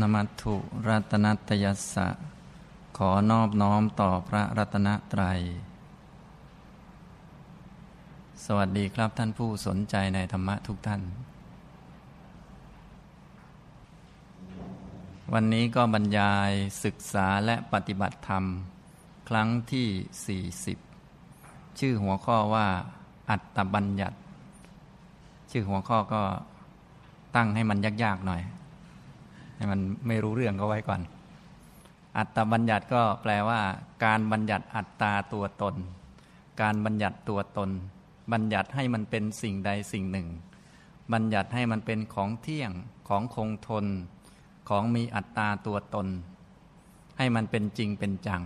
นมัตถุรัตนัตยสะขอนอบน้อมต่อพระรัตนตรัย สวัสดีครับท่านผู้สนใจในธรรมะทุกท่าน วันนี้ก็บรรยายศึกษาและปฏิบัติธรรม ครั้งที่ 40 ชื่อหัวข้อว่าอัตตบัญญัติ ชื่อหัวข้อก็ตั้งให้มันยากๆหน่อยให้มันไม่รู้เรื่องก็ไว้ก่อน อัตตบัญญัติก็แปลว่า การบัญญัติอัตตาตัวตน การบัญญัติตัวตน บัญญัติให้มันเป็นสิ่งใดสิ่งหนึ่ง บัญญัติให้มันเป็นของเที่ยง ของคงทน ของมีอัตตาตัวตน ให้มันเป็นจริงเป็นจัง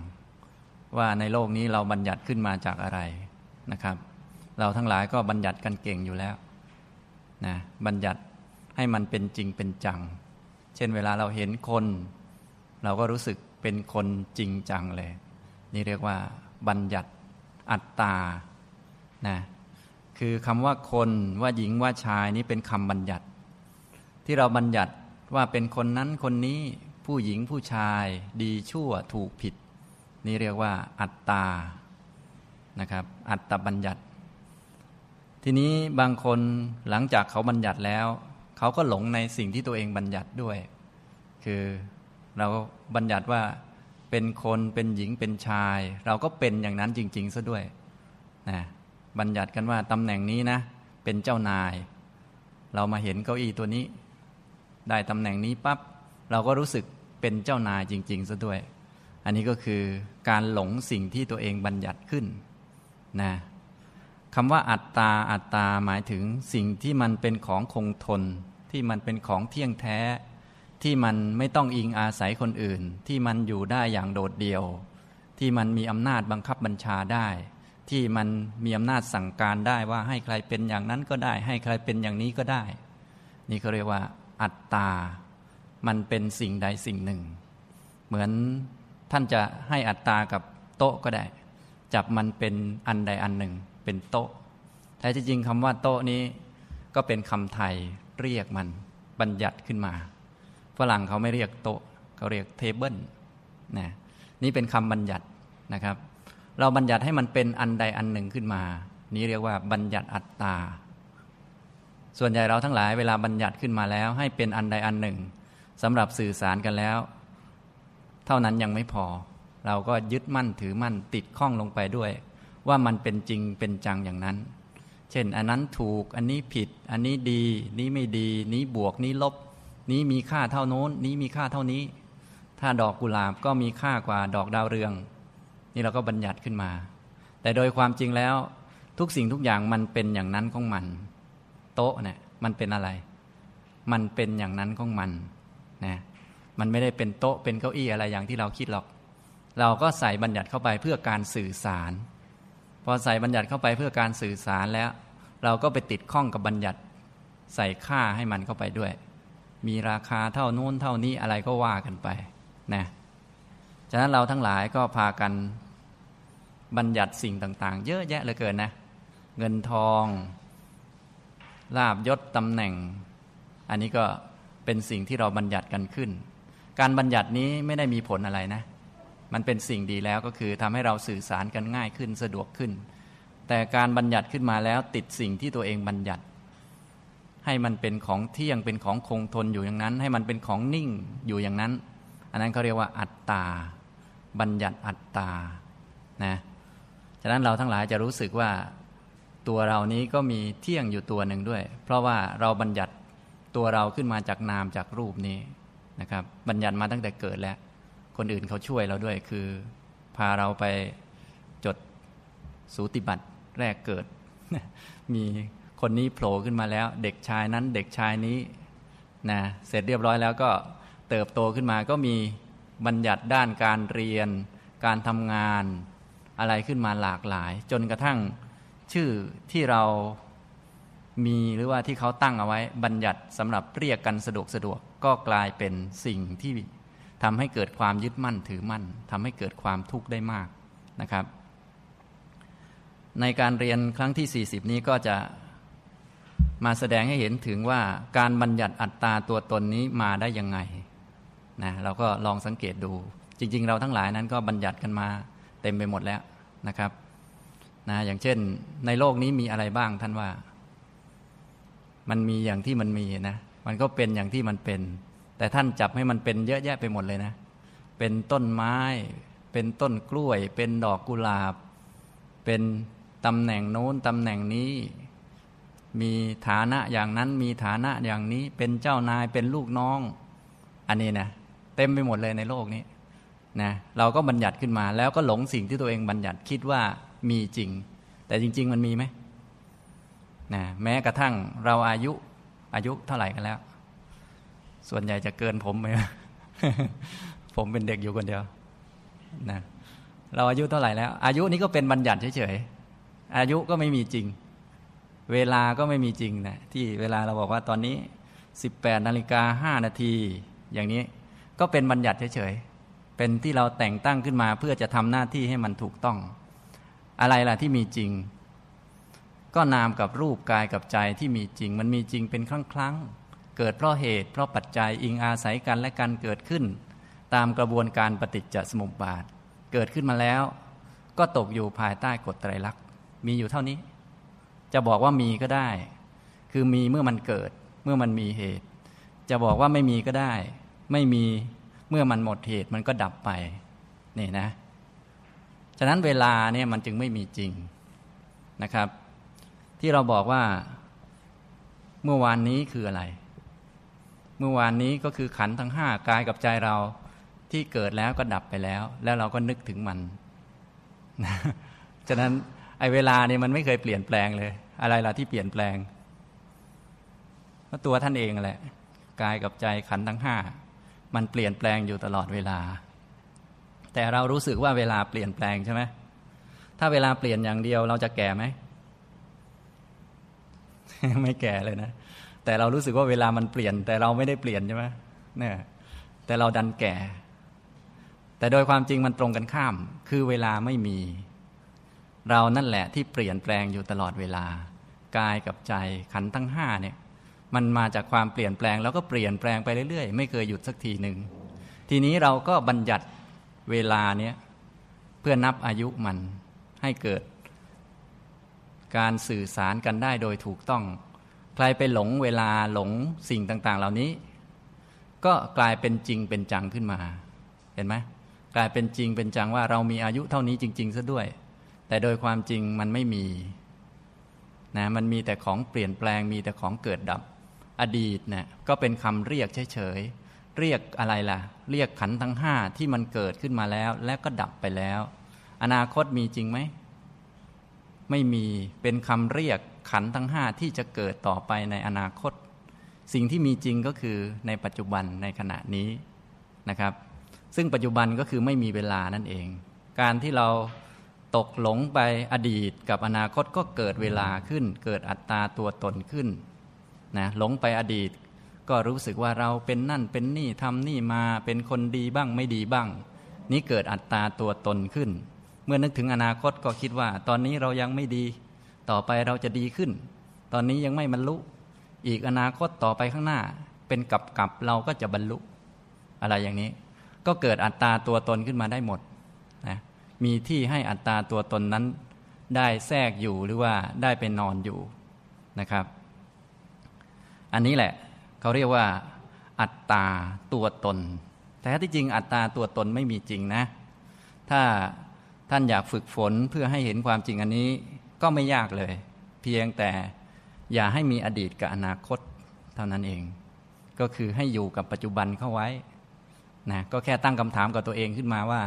ว่าในโลกนี้เราบัญญัติขึ้นมาจากอะไรนะครับ เราทั้งหลายก็บัญญัติกันเก่งอยู่แล้วนะ บัญญัติให้มันเป็นจริงเป็นจังเช่นเวลาเราเห็นคน เราก็รู้สึกเป็นคนจริงจังเลย นี่เรียกว่า บัญญัติ อัตตา นะคือคำว่าคนว่าหญิงว่าชายนี้เป็นคำบัญญัติ ที่เราบัญญัติว่าเป็นคนนั้นคนนี้ผู้หญิงผู้ชายดีชั่วถูกผิด นี่เรียกว่าอัตตานะครับอัตตบัญญัติ ทีนี้บางคนหลังจากเขาบัญญัติแล้วเขาก็หลงในสิ่งที่ตัวเองบัญญัติด้วย คือเราบัญญัติว่าเป็นคนเป็นหญิงเป็นชาย เราก็เป็นอย่างนั้นจริงๆซะด้วยนะ บัญญัติกันว่าตำแหน่งนี้นะ เป็นเจ้านาย เรามาเห็นเก้าอี้ตัวนี้ ได้ตำแหน่งนี้ปับ๊บเราก็รู้สึกเป็นเจ้านายจริงๆซะด้วย อันนี้ก็คือการหลงสิ่งที่ตัวเองบัญญัติขึ้นนะคำว่าอัตตา อัตตา หมายถึงสิ่งที่มันเป็นของคงทน ที่มันเป็นของเที่ยงแท้ที่มันไม่ต้องอิงอาศัยคนอื่น ที่มันอยู่ได้อย่างโดดเดี่ยว ที่มันมีอำนาจบังคับบัญชาได้ ที่มันมีอำนาจสั่งการได้ว่าให้ใครเป็นอย่างนั้นก็ได้ ให้ใครเป็นอย่างนี้ก็ได้ นี่เขาเรียกว่า อัตตา มันเป็นสิ่งใดสิ่งหนึ่ง เหมือนท่านจะให้อัตตากับโต๊ะก็ได้ จับมันเป็นอันใดอันหนึ่งเป็น โต๊ะแท้จริงคำว่าโต๊ะนี้ก็เป็นคำไทยเรียกมัน บัญญัติขึ้นมาฝรั่งเขาไม่เรียกโต๊ะเขาเรียกเทเบิลนะนี่เป็นคำบัญญัตินะครับ เราบัญญัติให้มันเป็นอันใดอันหนึ่งขึ้นมา นี้เรียกว่าบัญญัติอัตตาส่วนใหญ่เราทั้งหลาย เวลาบัญญัติขึ้นมาแล้ว ให้เป็นอันใดอันหนึ่งสำหรับสื่อสารกันแล้ว เท่านั้นยังไม่พอ เราก็ยึดมั่นถือมั่นติดข้องลงไปด้วยว่ามันเป็นจริงเป็นจังอย่างนั้น เช่น อันนั้นถูก อันนี้ผิด อันนี้ดี นี้ไม่ดี นี้บวกนี้ลบ นี้มีค่าเท่าโน้น นี้มีค่าเท่านี้ ถ้าดอกกุหลาบก็มีค่ากว่าดอกดาวเรือง นี่เราก็บัญญัติขึ้นมา แต่โดยความจริงแล้ว ทุกสิ่งทุกอย่างมันเป็นอย่างนั้นของมัน โต๊ะเนี่ยมันเป็นอะไร มันเป็นอย่างนั้นของมันนะมันไม่ได้เป็นโต๊ะเป็นเก้าอี้อะไรอย่างที่เราคิดหรอก เราก็ใส่บัญญัติเข้าไปเพื่อการสื่อสารพอใส่บัญญัติเข้าไปเพื่อการสื่อสารแล้ว เราก็ไปติดข้องกับบัญญัติใส่ค่าให้มันเข้าไปด้วย มีราคาเท่านู้นเท่านี้อะไรก็ว่ากันไปนะฉะนั้นเราทั้งหลายก็พากันบัญญัติสิ่งต่างๆ เยอะแยะเหลือเกินนะ เงินทองลาบยศตำแหน่ง อันนี้ก็เป็นสิ่งที่เราบัญญัติกันขึ้น การบัญญัตินี้ไม่ได้มีผลอะไรนะเมันเป็นสิ่งดีแล้วก็คือทำให้เราสื่อสารกันง่ายขึ้นสะดวกขึ้น แต่การบัญญัติขึ้นมาแล้วติดสิ่งที่ตัวเองบัญญัติ ให้มันเป็นของเที่ยง เป็นของคงทนอยู่อย่างนั้น ให้มันเป็นของนิ่งอยู่อย่างนั้น อันนั้นเขาเรียกว่าอัตตาบัญญัติอัตตานะฉะนั้นเราทั้งหลายจะรู้สึกว่าตัวเรานี้ก็มีเที่ยงอยู่ตัวหนึ่งด้วย เพราะว่าเราบัญญัติตัวเราขึ้นมาจากนามจากรูปนี้นะครับบัญญัติมาตั้งแต่เกิดแล้วคนอื่นเขาช่วยเราด้วยคือพาเราไปจดสูติบัตรแรกเกิด มีคนนี้โผล่ขึ้นมาแล้วเด็กชายนั้นเด็กชายนี้นะเสร็จเรียบร้อยแล้วก็เติบโตขึ้นมาก็มีบัญญัติด้านการเรียน การทำงานอะไรขึ้นมาหลากหลาย จนกระทั่งชื่อที่เรา มีหรือว่าที่เขาตั้งเอาไว้ บัญญัติสำหรับเรียกกันสะดวกสะดวกก็กลายเป็นสิ่งที่ทำให้เกิดความยึดมั่นถือมั่นทำให้เกิดความทุกข์ได้มากนะครับ ในการเรียนครั้งที่ 40 นี้ก็จะมาแสดงให้เห็นถึงว่าการบัญญัติอัตตาตัวตนนี้มาได้ยังไงนะเราก็ลองสังเกตดู จริง ๆ เราทั้งหลายนั้น ก็บัญญัติกันมา เต็มไปหมดแล้วนะครับนะอย่างเช่นในโลกนี้มีอะไรบ้างท่านว่า มันมีอย่างที่มันมีนะมันก็เป็นอย่างที่มันเป็นแต่ท่านจับให้มันเป็นเยอะแยะไปหมดเลยนะ เป็นต้นไม้ เป็นต้นกล้วย เป็นดอกกุหลาบ เป็นตำแหน่งโน้นตำแหน่งนี้ มีฐานะอย่างนั้น มีฐานะอย่างนี้ เป็นเจ้านายเป็นลูกน้อง อันนี้นะเต็มไปหมดเลยในโลกนี้นะเราก็บัญญัติขึ้นมา แล้วก็หลงสิ่งที่ตัวเองบัญญัติคิดว่ามีจริง แต่จริง ๆ มันมีไหมนะแม้กระทั่งเราอายุอายุเท่าไหร่กันแล้วส่วนใหญ่จะเกินผมไหมผมเป็นเด็กอยู่คนเดียวนะ เราอายุเท่าไหร่แล้ว อายุนี้ก็เป็นบัญญัติเฉยๆ อายุก็ไม่มีจริง เวลาก็ไม่มีจริงนะที่เวลาเราบอกว่าตอนนี้ 18นาฬิกา5นาทีอย่างนี้ก็เป็นบัญญัติเฉยๆ เป็นที่เราแต่งตั้งขึ้นมา เพื่อจะทำหน้าที่ให้มันถูกต้อง อะไรล่ะที่มีจริง ก็นามกับรูปกายกับใจที่มีจริง มันมีจริงเป็นครั้งครั้งเกิดเพราะเหตุเพราะปัจจัย อิงอาศัยกันและกันเกิดขึ้น ตามกระบวนการปฏิจจสมุปบาท เกิดขึ้นมาแล้วก็ตกอยู่ภายใต้กฎไตรลักษณ์มีอยู่เท่านี้ จะบอกว่ามีก็ได้ คือมีเมื่อมันเกิดเมื่อมันมีเหตุ จะบอกว่าไม่มีก็ได้ ไม่มีเมื่อมันหมดเหตุมันก็ดับไปนี่นะฉะนั้นเวลาเนี่ยมันจึงไม่มีจริงนะครับ ที่เราบอกว่าเมื่อวานนี้คืออะไรมื่อวานนี้ก็คือขันทั้งห้ากายกับใจเราที่เกิดแล้วก็ดับไปแล้ว แล้วเราก็นึกถึงมันฉะนั้นไอ้เวลาเนี่ยมันไม่เคยเปลี่ยนแปลงเลย อะไรล่ะที่เปลี่ยนแปลงก็ตัวท่านเองแหละ กายกับใจขันทั้งห้ามันเปลี่ยนแปลงอยู่ตลอดเวลา แต่เรารู้สึกว่าเวลาเปลี่ยนแปลงใช่ไหม ถ้าเวลาเปลี่ยนอย่างเดียวเราจะแก่ไหมไม่แก่เลยนะแต่เรารู้สึกว่าเวลามันเปลี่ยนแต่เราไม่ได้เปลี่ยนใช่ไหมเนี่ยแต่เราดันแก่ แต่โดยความจริงมันตรงกันข้าม คือเวลาไม่มี เรานั่นแหละที่เปลี่ยนแปลงอยู่ตลอดเวลากายกับใจขันทั้งห้าเนี่ย มันมาจากความเปลี่ยนแปลงแล้วก็เปลี่ยนแปลงไปเรื่อยๆ ไม่เคยหยุดสักทีหนึ่งทีนี้เราก็บัญญัติเวลาเนี้ยเพื่อนับอายุมันให้เกิดการสื่อสารกันได้โดยถูกต้องใครไปหลงเวลาหลงสิ่งต่างๆ เหล่านี้ ก็กลายเป็นจริงเป็นจังขึ้นมา เห็นไหมกลายเป็นจริงเป็นจังว่าเรามีอายุเท่านี้จริงๆซะด้วย แต่โดยความจริงมันไม่มีนะมันมีแต่ของเปลี่ยนแปลงมีแต่ของเกิดดับ อดีตเนะี่ยก็เป็นคำเรียกเฉยๆเรียกอะไรล่ะ เรียกขันทั้งห้าที่มันเกิดขึ้นมาแล้ว และก็ดับไปแล้ว อนาคตมีจริงไหมไม่มีเป็นคำเรียกขันทั้งห้าที่จะเกิดต่อไปในอนาคต สิ่งที่มีจริงก็คือในปัจจุบันในขณะนี้นะครับซึ่งปัจจุบันก็คือไม่มีเวลานั่นเอง การที่เราตกหลงไปอดีต กับอนาคตก็เกิดเวลาขึ้น เกิดอัตราตัวตนขึ้นนะหลงไปอดีตก็รู้สึกว่าเราเป็นนั่นเป็นนี่ทำนี่มาเป็นคนดีบ้างไม่ดีบ้าง นี้เกิดอัตราตัวตนขึ้น เมื่อนึกถึงอนาคตก็คิดว่าตอนนี้เรายังไม่ดีต่อไปเราจะดีขึ้น ตอนนี้ยังไม่บรรลุ อีกอนาคตต่อไปข้างหน้า เป็นกับกับเราก็จะบรรลุ อะไรอย่างนี้ ก็เกิดอัตตาตัวตนขึ้นมาได้หมดนะ มีที่ให้อัตตาตัวตนนั้นได้แทรกอยู่หรือว่าได้เป็นนอนอยู่นะครับ อันนี้แหละเขาเรียกว่าอัตตาตัวตน แต่ที่จริงอัตตาตัวตนไม่มีจริงนะ ถ้าท่านอยากฝึกฝนเพื่อให้เห็นความจริงอันนี้ก็ไม่ยากเลย เพียงแต่อย่าให้มีอดีตกับอนาคตเท่านั้นเอง ก็คือให้อยู่กับปัจจุบันเข้าไว้นะก็แค่ตั้งคำถามกับตัวเองขึ้นมาว่า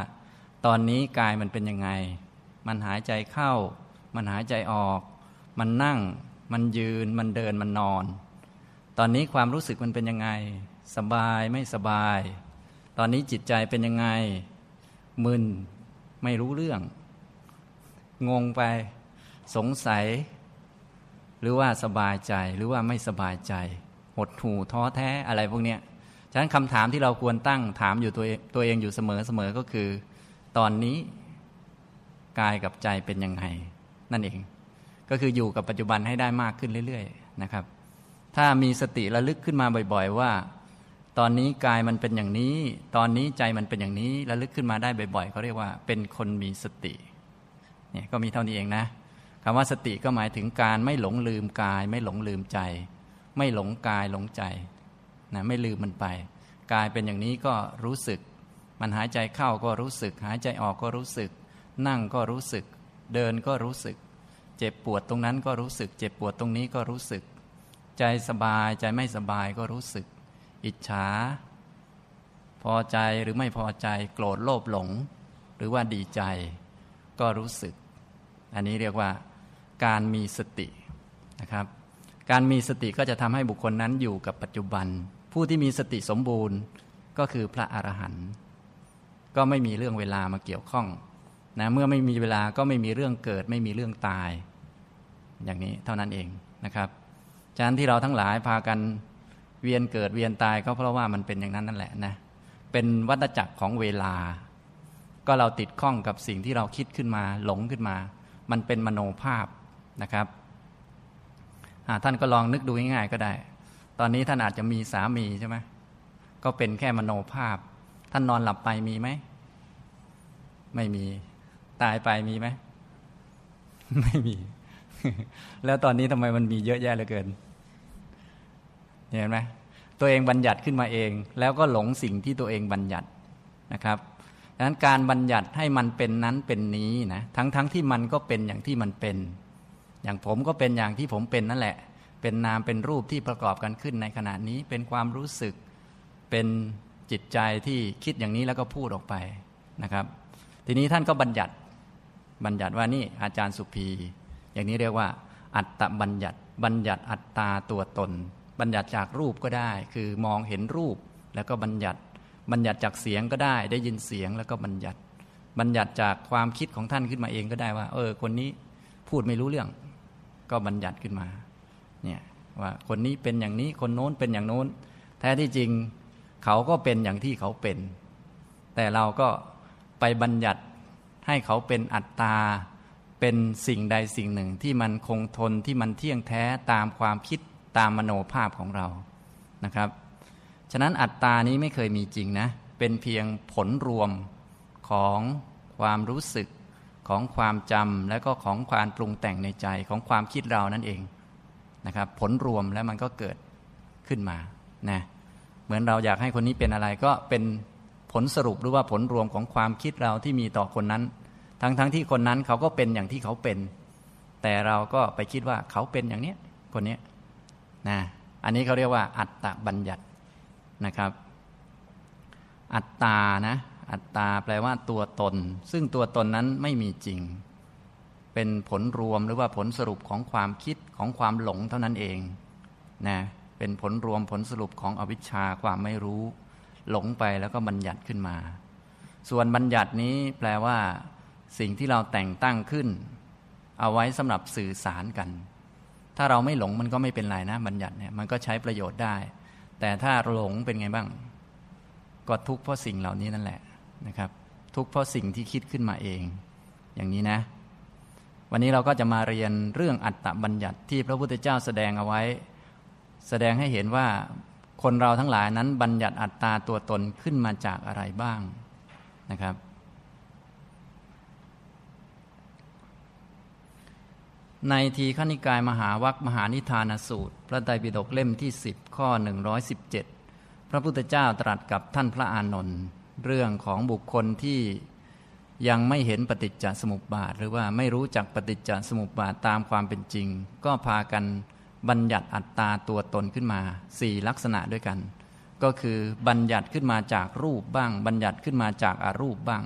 ตอนนี้กายมันเป็นยังไง มันหายใจเข้า มันหายใจออก มันนั่งมันยืนมันเดินมันนอน ตอนนี้ความรู้สึกมันเป็นยังไงสบายไม่สบาย ตอนนี้จิตใจเป็นยังไงมึนไม่รู้เรื่อง งงไปสงสัยหรือว่าสบายใจหรือว่าไม่สบายใจหดหู่ท้อแท้อะไรพวกเนี้ยฉะนั้นคำถามที่เราควรตั้งถามอยู่ตัวเองตัวเองอยู่เสมอเสมอก็คือ ตอนนี้ กายกับใจเป็นยังไงนั่นเองก็คืออยู่กับปัจจุบันให้ได้มากขึ้นเรื่อยๆนะครับ ถ้ามีสติระลึกขึ้นมาบ่อย ๆ ว่าตอนนี้กายมันเป็นอย่างนี้ ตอนนี้ใจมันเป็นอย่างนี้ระลึกขึ้นมาได้บ่อยๆเขาเรียกว่าเป็นคนมีสติเนี่ยก็มีเท่านี้เองนะคำว่าสติก็หมายถึงการไม่หลงลืมกาย ไม่หลงลืมใจ ไม่หลงกายหลงใจนะไม่ลืมมันไปกายเป็นอย่างนี้ก็รู้สึก มันหายใจเข้าก็รู้สึก หายใจออกก็รู้สึก นั่งก็รู้สึก เดินก็รู้สึก เจ็บปวดตรงนั้นก็รู้สึก เจ็บปวดตรงนี้ก็รู้สึก ใจสบายใจไม่สบายก็รู้สึก อิจฉาพอใจหรือไม่พอใจ โกรธโลภหลง หรือว่าดีใจก็รู้สึก อันนี้เรียกว่าการมีสตินะครับ การมีสติก็จะทำให้บุคคลนั้นอยู่กับปัจจุบัน ผู้ที่มีสติสมบูรณ์ก็คือพระอรหันต์ก็ไม่มีเรื่องเวลามาเกี่ยวข้องนะเมื่อไม่มีเวลาก็ไม่มีเรื่องเกิดไม่มีเรื่องตาย อย่างนี้เท่านั้นเองนะครับฉะนั้นที่เราทั้งหลายพากันเวียนเกิดเวียนตายก็เพราะว่ามันเป็นอย่างนั้นนั่นแหละนะเป็นวัฏจักรของเวลา ก็เราติดข้องกับสิ่งที่เราคิดขึ้นมาหลงขึ้นมา มันเป็นมโนภาพนะครับ ท่านก็ลองนึกดูง่ายๆก็ได้ ตอนนี้ท่านอาจจะมีสามีใช่ไหมก็เป็นแค่มโนภาพ ท่านนอนหลับไปมีไหม ไม่มี ตายไปมีไหม ไม่มี แล้วตอนนี้ทำไมมันมีเยอะแยะเหลือเกิน เห็นไหมตัวเองบัญญัติขึ้นมาเอง แล้วก็หลงสิ่งที่ตัวเองบัญญัติ นะครับดังนั้นการบัญญัติให้มันเป็นนั้นเป็นนี้นะ ทั้งๆทที่มันก็เป็นอย่างที่มันเป็นอย่างผมก็เป็นอย่างที่ผมเป็นนั่นแหละ เป็นนามเป็นรูปที่ประกอบกันขึ้นในขณะนี้ เป็นความรู้สึก เป็นจิตใจที่คิดอย่างนี้แล้วก็พูดออกไปนะครับ ทีนี้ท่านก็บัญญัติ บัญญัติว่า นี่อาจารย์สุภี อย่างนี้เรียกว่า อัตตบัญญัติ บัญญัติอัตตาตัวตน บัญญัติจากรูปก็ได้ คือมองเห็นรูปแล้วก็บัญญัติ บัญญัติจากเสียงก็ได้ ได้ยินเสียงแล้วก็บัญญัติ บัญญัติจากความคิดของท่านขึ้นมาเองก็ได้ว่า เออ คนนี้พูดไม่รู้เรื่องก็บัญญัติขึ้นมาเนี่ยว่าคนนี้เป็นอย่างนี้คนโน้นเป็นอย่างโน้น แท้ที่จริงเขาก็เป็นอย่างที่เขาเป็น แต่เราก็ไปบัญญัติให้เขาเป็นอัตตา เป็นสิ่งใดสิ่งหนึ่งที่มันคงทนที่มันเที่ยงแท้ตามความคิดตามมโนภาพของเรานะครับ ฉะนั้นอัตตานี้ไม่เคยมีจริงนะเป็นเพียงผลรวมของความรู้สึกของความจำและก็ของความปรุงแต่งในใจของความคิดเรานั่นเองนะครับ ผลรวมแล้วมันก็เกิดขึ้นมา นะ เหมือนเราอยากให้คนนี้เป็นอะไรก็เป็นผลสรุปหรือว่าผลรวมของความคิดเราที่มีต่อคนนั้น ทั้งๆทที่คนนั้นเขาก็เป็นอย่างที่เขาเป็น แต่เราก็ไปคิดว่าเขาเป็นอย่างเนี้ย คนนี้นะ อันนี้เขาเรียกว่า อัตตบัญญัตินะครับ อัตตานะอัตตาแปลว่าตัวตนซึ่งตัวตนนั้นไม่มีจริง เป็นผลรวมหรือว่าผลสรุปของความคิดของความหลงเท่านั้นเองนะเป็นผลรวมผลสรุปของอวิชชาความไม่รู้ หลงไปแล้วก็บัญญัติขึ้นมา ส่วนบัญญัตินี้แปลว่า สิ่งที่เราแต่งตั้งขึ้น เอาไว้สำหรับสื่อสารกัน ถ้าเราไม่หลงมันก็ไม่เป็นไรนะ บัญญัติเนี่ยมันก็ใช้ประโยชน์ได้ แต่ถ้าหลงเป็นไงบ้างก็ทุกข์เพราะสิ่งเหล่านี้นั่นแหละนะครับทุกข์เพราะสิ่งที่คิดขึ้นมาเองอย่างนี้นะ วันนี้เราก็จะมาเรียนเรื่องอัตตบัญญัติที่พระพุทธเจ้าแสดงเอาไว้ แสดงให้เห็นว่าคนเราทั้งหลายนั้นบัญญัติอัตตาตัวตนขึ้นมาจากอะไรบ้างนะครับ ในทีขณิกายมหาวัคมหานิทานสูตร พระไตรปิฎกเล่มที่ 10ข้อ117 พระพุทธเจ้าตรัสกับท่านพระอานนท์เรื่องของบุคคลที่ยังไม่เห็นปฏิจจสมุปบาท หรือว่าไม่รู้จักปฏิจจสมุปบาทตามความเป็นจริง ก็พากันบัญญัติอัตตาตัวตนขึ้นมาสี่ลักษณะด้วยกัน ก็คือบัญญัติขึ้นมาจากรูปบ้าง บัญญัติขึ้นมาจากอารูปบ้าง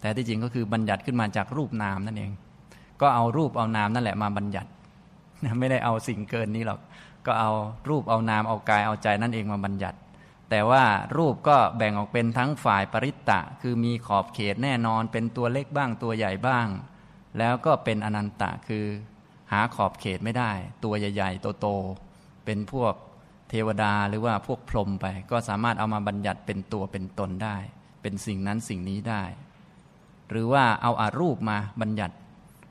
แต่ที่จริงก็คือบัญญัติขึ้นมาจากรูปนามนั่นเอง ก็เอารูปเอานามนั่นแหละมาบัญญัติไม่ได้เอาสิ่งเกินนี้หรอก ก็เอารูปเอานามเอากายเอาใจนั่นเองมาบัญญัติแต่ว่ารูปก็แบ่งออกเป็นทั้งฝ่ายปริตตะ คือมีขอบเขตแน่นอน เป็นตัวเล็กบ้างตัวใหญ่บ้าง แล้วก็เป็นอนันตะคือ หาขอบเขตไม่ได้ ตัวใหญ่ๆ โตๆ เป็นพวกเทวดาหรือว่าพวกพรหมไป ก็สามารถเอามาบัญญัติเป็นตัวเป็นตนได้ เป็นสิ่งนั้นสิ่งนี้ได้ หรือว่าเอาอารูปมาบัญญัติ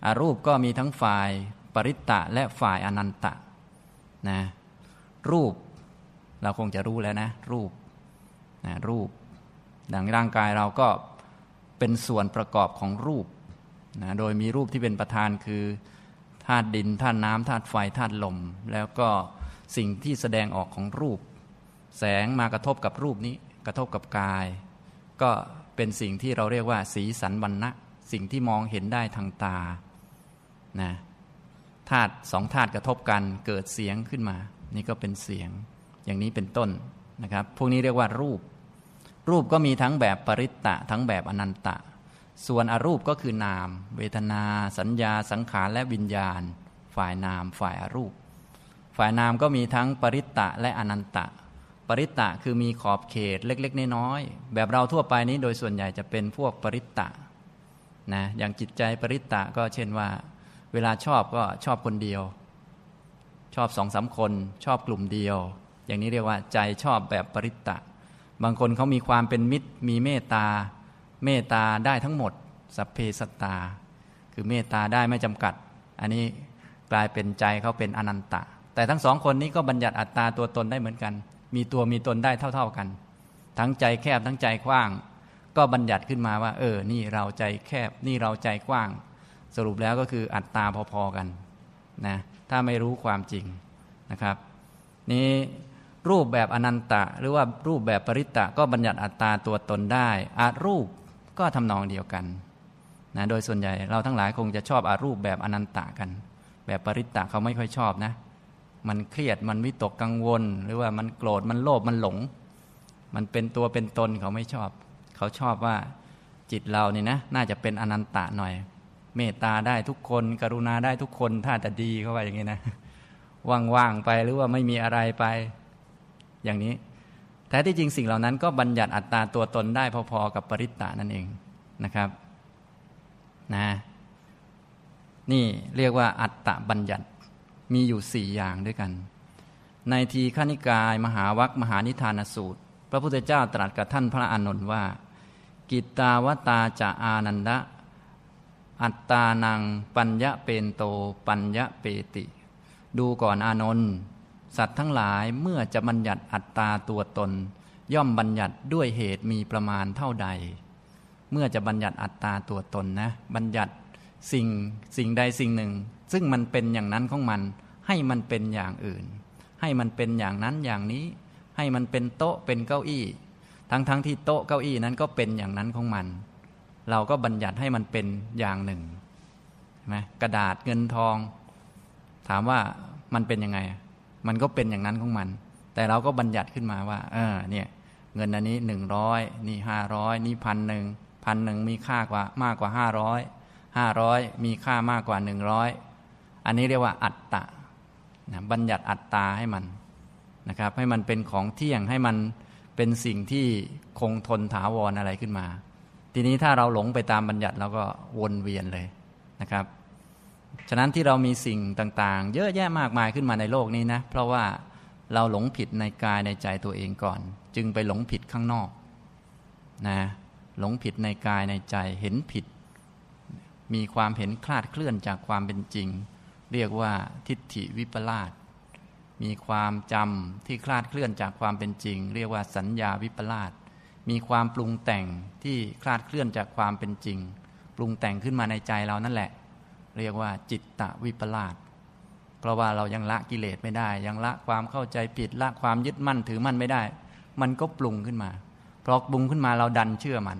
อารูปก็มีทั้งฝ่าย ปริตตะและฝ่ายอนันตะนะรูปเราคงจะรู้แล้วนะ รูปนะรูป ดังร่างกายเราก็เป็นส่วนประกอบของรูปนะโดยมีรูปที่เป็นประธานคือธาตุดินธาตุน้ำธาตุไฟธาตุลม แล้วก็สิ่งที่แสดงออกของรูป แสงมากระทบกับรูปนี้ กระทบกับกาย ก็เป็นสิ่งที่เราเรียกว่า สีสันวรรณะ สิ่งที่มองเห็นได้ทางตานะธาตุสองธาตุกระทบกันเกิดเสียงขึ้นมา นี่ก็เป็นเสียงอย่างนี้เป็นต้น นะครับ พวกนี้เรียกว่ารูป รูปก็มีทั้งแบบปริตตะทั้งแบบอนันตะ ส่วนอรูปก็คือนาม เวทนา สัญญา สังขารและวิญญาณ ฝ่ายนาม ฝ่ายอรูป ฝ่ายนามก็มีทั้งปริตตะและอนันตะ ปริตตะคือมีขอบเขตเล็กๆน้อยๆแบบเราทั่วไปนี้โดยส่วนใหญ่จะเป็นพวกปริตตะนะอย่างจิตใจปริตตะก็เช่นว่า เวลาชอบก็ชอบคนเดียว ชอบสองสาคนชอบกลุ่มเดียวอย่างนี้เรียกว่าใจชอบแบบปริตตะ บางคนเขามีความเป็นมิตร มีเมตตา เมตตาได้ทั้งหมดสัพเพสัตตา คือเมตตาได้ไม่จำกัด อันนี้กลายเป็นใจเขาเป็นอนันตะ แต่ทั้งสองคนนี้ก็บัญญัติอัตตาตัวตนได้เหมือนกัน มีตัวมีตนได้เท่าๆกัน ทั้งใจแคบทั้งใจกว้าง ก็บัญญัติขึ้นมาว่า เออ นี่เราใจแคบ นี่เราใจกว้าง สรุปแล้วก็คืออัตตาพอๆกัน นะ ถ้าไม่รู้ความจริงนะครับ นี้รูปแบบอนันตะ หรือว่ารูปแบบปริตะก็บัญญัติอัตตาตัวตนได้อารูปก็ทำนองเดียวกัน นะโดยส่วนใหญ่เราทั้งหลายคงจะชอบอารูปแบบอนันตะกัน แบบปริตะเขาไม่ค่อยชอบนะ มันเครียดมันวิตกกังวลหรือว่ามันโกรธมันโลภมันหลง มันเป็นตัวเป็นตน เขาไม่ชอบ เขาชอบว่าจิตเราเนี่ยนะ น่าจะเป็นอนันตะหน่อย เมตตาได้ทุกคนกรุณาได้ทุกคน ถ้าแต่ดีเขาว่าอย่างนี้นะว่างๆไปหรือว่าไม่มีอะไรไปอย่างนี้แท้ที่จริงสิ่งเหล่านั้นก็บัญญัติอัตตาตัวตนได้พอๆกับปริตตานั่นเองนะครับนะนี่เรียกว่าอัตตบัญญัติมีอยู่สี่อย่างด้วยกัน ในทีขณิกาย มหาวัคมหานิทานสูตร พระพุทธเจ้าตรัส กับท่านพระอานนท์ว่า กิตาวตาจะอานันดะอัตตานังปัญญะเปนโตปัญญะเปติ ดูก่อนอานนท์สัตว์ทั้งหลายเมื่อจะบัญญัติอัตตาตัวตน ย่อมบัญญัติด้วยเหตุมีประมาณเท่าใด เมื่อจะบัญญัติอัตตาตัวตนนะบัญญัติสิ่งสิ่งใดสิ่งหนึ่ง ซึ่งมันเป็นอย่างนั้นของมัน ให้มันเป็นอย่างอื่น ให้มันเป็นอย่างนั้นอย่างนี้ ให้มันเป็นโต๊ะเป็นเก้าอี้ ทั้งทั้งที่โต๊ะเก้าอี้นั้นก็เป็นอย่างนั้นของมัน เราก็บัญญัติให้มันเป็นอย่างหนึ่งใช่ไหมกระดาษเงินทอง ถามว่ามันเป็นยังไงมันก็เป็นอย่างนั้นของมัน แต่เราก็บัญญัติขึ้นมาว่า เออ เนี่ย เงินอันนี้หนึ่งร้อย นี่ห้าร้อยนี่พันหนึ่งพันหนึ่งมีค่ากว่ามากกว่าห้าร้อยห้าร้อยมีค่ามากกว่าหนึ่งร้อยอันนี้เรียกว่าอัตตะนะบัญญัติอัตตาให้มันนะครับ ให้มันเป็นของเที่ยง ให้มันเป็นสิ่งที่คงทนถาวรออะไรขึ้นมา ทีนี้ถ้าเราหลงไปตามบัญญัติเราก็วนเวียนเลยนะครับฉะนั้นที่เรามีสิ่งต่าง ๆ เยอะแยะมากมายขึ้นมาในโลกนี้นะ เพราะว่าเราหลงผิดในกายในใจตัวเองก่อน จึงไปหลงผิดข้างนอกนะหลงผิดในกายในใจเห็นผิด มีความเห็นคลาดเคลื่อนจากความเป็นจริง เรียกว่าทิฏฐิวิปลาสมีความจำที่คลาดเคลื่อนจากความเป็นจริง เรียกว่าสัญญาวิปลาสมีความปรุงแต่งที่คลาดเคลื่อนจากความเป็นจริง ปรุงแต่งขึ้นมาในใจเรานั่นแหละเรียกว่าจิตตะวิปลาสเพราะว่าเรายังละกิเลสไม่ได้ ยังละความเข้าใจผิดละความยึดมั่นถือมั่นไม่ได้ มันก็ปรุงขึ้นมา พอปรุงขึ้นมาเราดันเชื่อมัน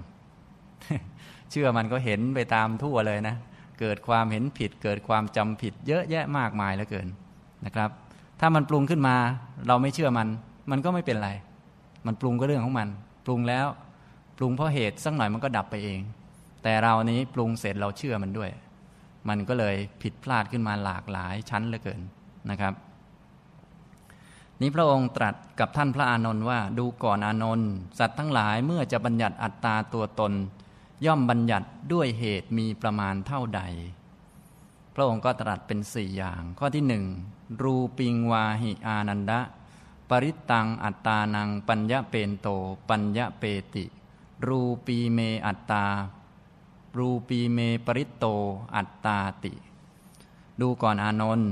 เชื่อมันก็เห็นไปตามทั่วเลยนะ เกิดความเห็นผิด เกิดความจำผิด เยอะแยะมากมายเหลือเกินนะครับ ถ้ามันปรุงขึ้นมา เราไม่เชื่อมัน มันก็ไม่เป็นไร มันปรุงก็เรื่องของมัน ปรุงแล้วปรุงเพราะเหตุสักหน่อยมันก็ดับไปเอง แต่เรานี้ปรุงเสร็จเราเชื่อมันด้วยมันก็เลยผิดพลาดขึ้นมาหลากหลายชั้นเหลือเกินนะครับ นี้พระองค์ตรัสกับท่านพระอานนท์ว่า ดูก่อนอานนท์ สัตว์ทั้งหลายเมื่อจะบัญญัติอัตตาตัวตน ย่อมบัญญัติด้วยเหตุมีประมาณเท่าใด พระองค์ก็ตรัสเป็นสี่อย่าง ข้อที่หนึ่งรูปิงวาหิอานันดะปริตังอัตตานังปัญญเปนโต ปัญญเปติ รูปีเมอัตตารูปีเมปริตโตอัตตาติ ดูก่อนอานนท์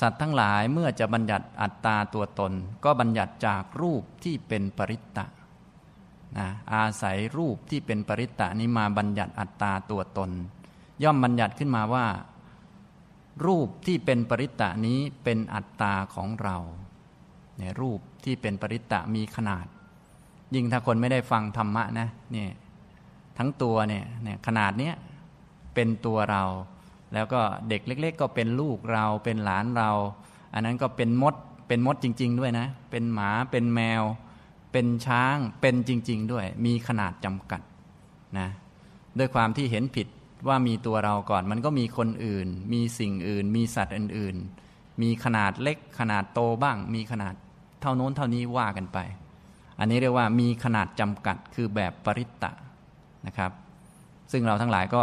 สัตว์ทั้งหลายเมื่อจะบัญญัติอัตตาตัวตน ก็บัญญัติจากรูปที่เป็นปริตตะนะอาศัยรูปที่เป็นปริตตะนี้มาบัญญัติอัตตา ตัวตน ย่อมบัญญัติขึ้นมาว่า รูปที่เป็นปริตตะนี้เป็นอัตตาของเรา ในรูปที่เป็นปริตตะมีขนาด ยิ่งถ้าคนไม่ได้ฟังธรรมะนะเนี่ยทั้งตัวเนี่ยขนาดเนี้ยเป็นตัวเราแล้วก็เด็กเล็ก ๆ ก็เป็นลูกเราเป็นหลานเรา อันนั้นก็เป็นมดเป็นมดจริง ๆด้วยนะเป็นหมาเป็นแมว เป็นช้างเป็นจริง ๆ ด้วย มีขนาดจำกัดนะด้วยความที่เห็นผิดว่ามีตัวเราก่อนมันก็มีคนอื่น มีสิ่งอื่น มีสัตว์อื่นๆ มีขนาดเล็กขนาดโตบ้าง มีขนาดเท่าโน้นเท่านี้ว่ากันไป อันนี้เรียกว่ามีขนาดจำกัดคือแบบปริตตะนะครับซึ่งเราทั้งหลายก็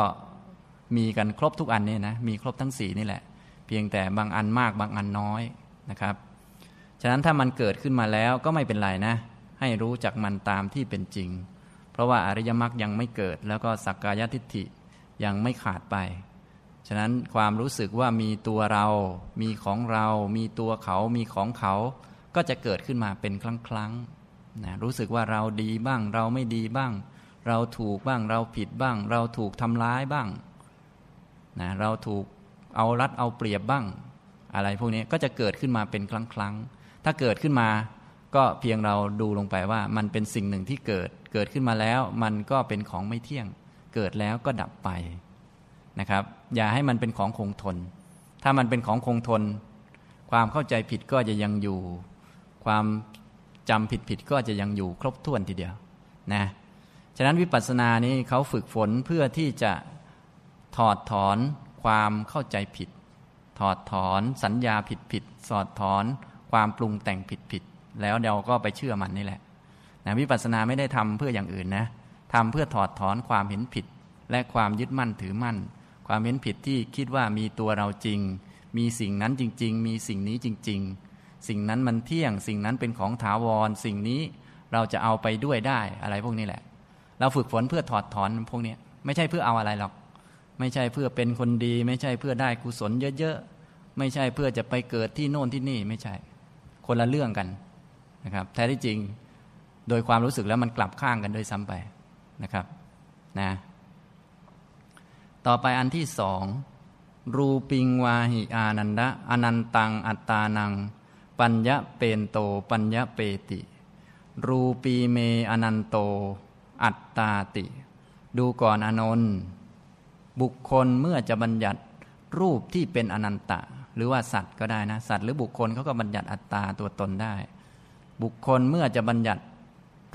มี กันครบทุกอันนี่นะมีครบทั้งสี่นี่แหละ เพียงแต่บางอันมากบางอันน้อยนะครับฉะนั้นถ้ามันเกิดขึ้นมาแล้วก็ไม่เป็นไรนะให้รู้จักมันตามที่เป็นจริง เพราะว่าอริยมรรคยังไม่เกิดแล้วก็สักกายทิฏฐิยังไม่ขาดไป ฉะนั้นความรู้สึกว่ามีตัวเรา มีของเรา มีตัวเขามีของเขา ก็จะเกิดขึ้นมาเป็นครั้งครั้งนะรู้สึกว่าเราดีบ้างเราไม่ดีบ้างเราถูกบ้างเราผิดบ้าง เราถูกทำร้ายบ้างนะเราถูกเอารัดเอาเปรียบบ้าง อะไรพวกนี้ก็จะเกิดขึ้นมาเป็นครั้งครั้งถ้าเกิดขึ้นมาก็เพียงเราดูลงไปว่ามันเป็นสิ่งหนึ่งที่เกิด เกิดขึ้นมาแล้ว มันก็เป็นของไม่เที่ยง เกิดแล้วก็ดับไปนะครับ อย่าให้มันเป็นของคงทน ถ้ามันเป็นของคงทน ความเข้าใจผิดก็จะยังอยู่ ความจำผิดผิดก็จะยังอยู่ครบถ้วนทีเดียวนะฉะนั้นวิปัสสนานี้เขาฝึกฝนเพื่อที่จะถอดถอนความเข้าใจผิด ถอดถอนสัญญาผิดผิด สอดถอนความปรุงแต่งผิดผิด แล้วเราก็ไปเชื่อมันนี่แหละนะวิปัสสนาไม่ได้ทำเพื่ออย่างอื่นนะทำเพื่อถอดถอนความเห็นผิด และความยึดมั่นถือมั่น ความเห็นผิดที่คิดว่ามีตัวเราจริง มีสิ่งนั้นจริงๆ มีสิ่งนี้จริง ๆ สิ่งนั้นมันเที่ยงสิ่งนั้นเป็นของถาวรสิ่งนี้เราจะเอาไปด้วยได้อะไรพวกนี้แหละเราฝึกฝนเพื่อถอดถอนพวกนี้ไม่ใช่เพื่อเอาอะไรหรอก ไม่ใช่เพื่อเป็นคนดี ไม่ใช่เพื่อได้กุศลเยอะๆ ไม่ใช่เพื่อจะไปเกิดที่โน่นที่นี่ไม่ใช่ คนละเรื่องกันนะครับแท้ที่จริงโดยความรู้สึกแล้วมันกลับข้างกันด้วยซ้ำาไปนะครับนะต่อไปอันที่สองรูปิงวาหิอานันดะอนันตัง อัตตานัง ปัญญะเปนโต ปัญญะเปติ รูปีเมอนันโตอัตตาติ ดูก่อนอนนบุคคลเมื่อจะบัญญัติ รูปที่เป็นอนันตะ หรือว่าสัตว์ก็ได้นะ สัตว์หรือบุคคลเขาก็บัญญัติอัตตาตัวตนได้ บุคคลเมื่อจะบัญญัติ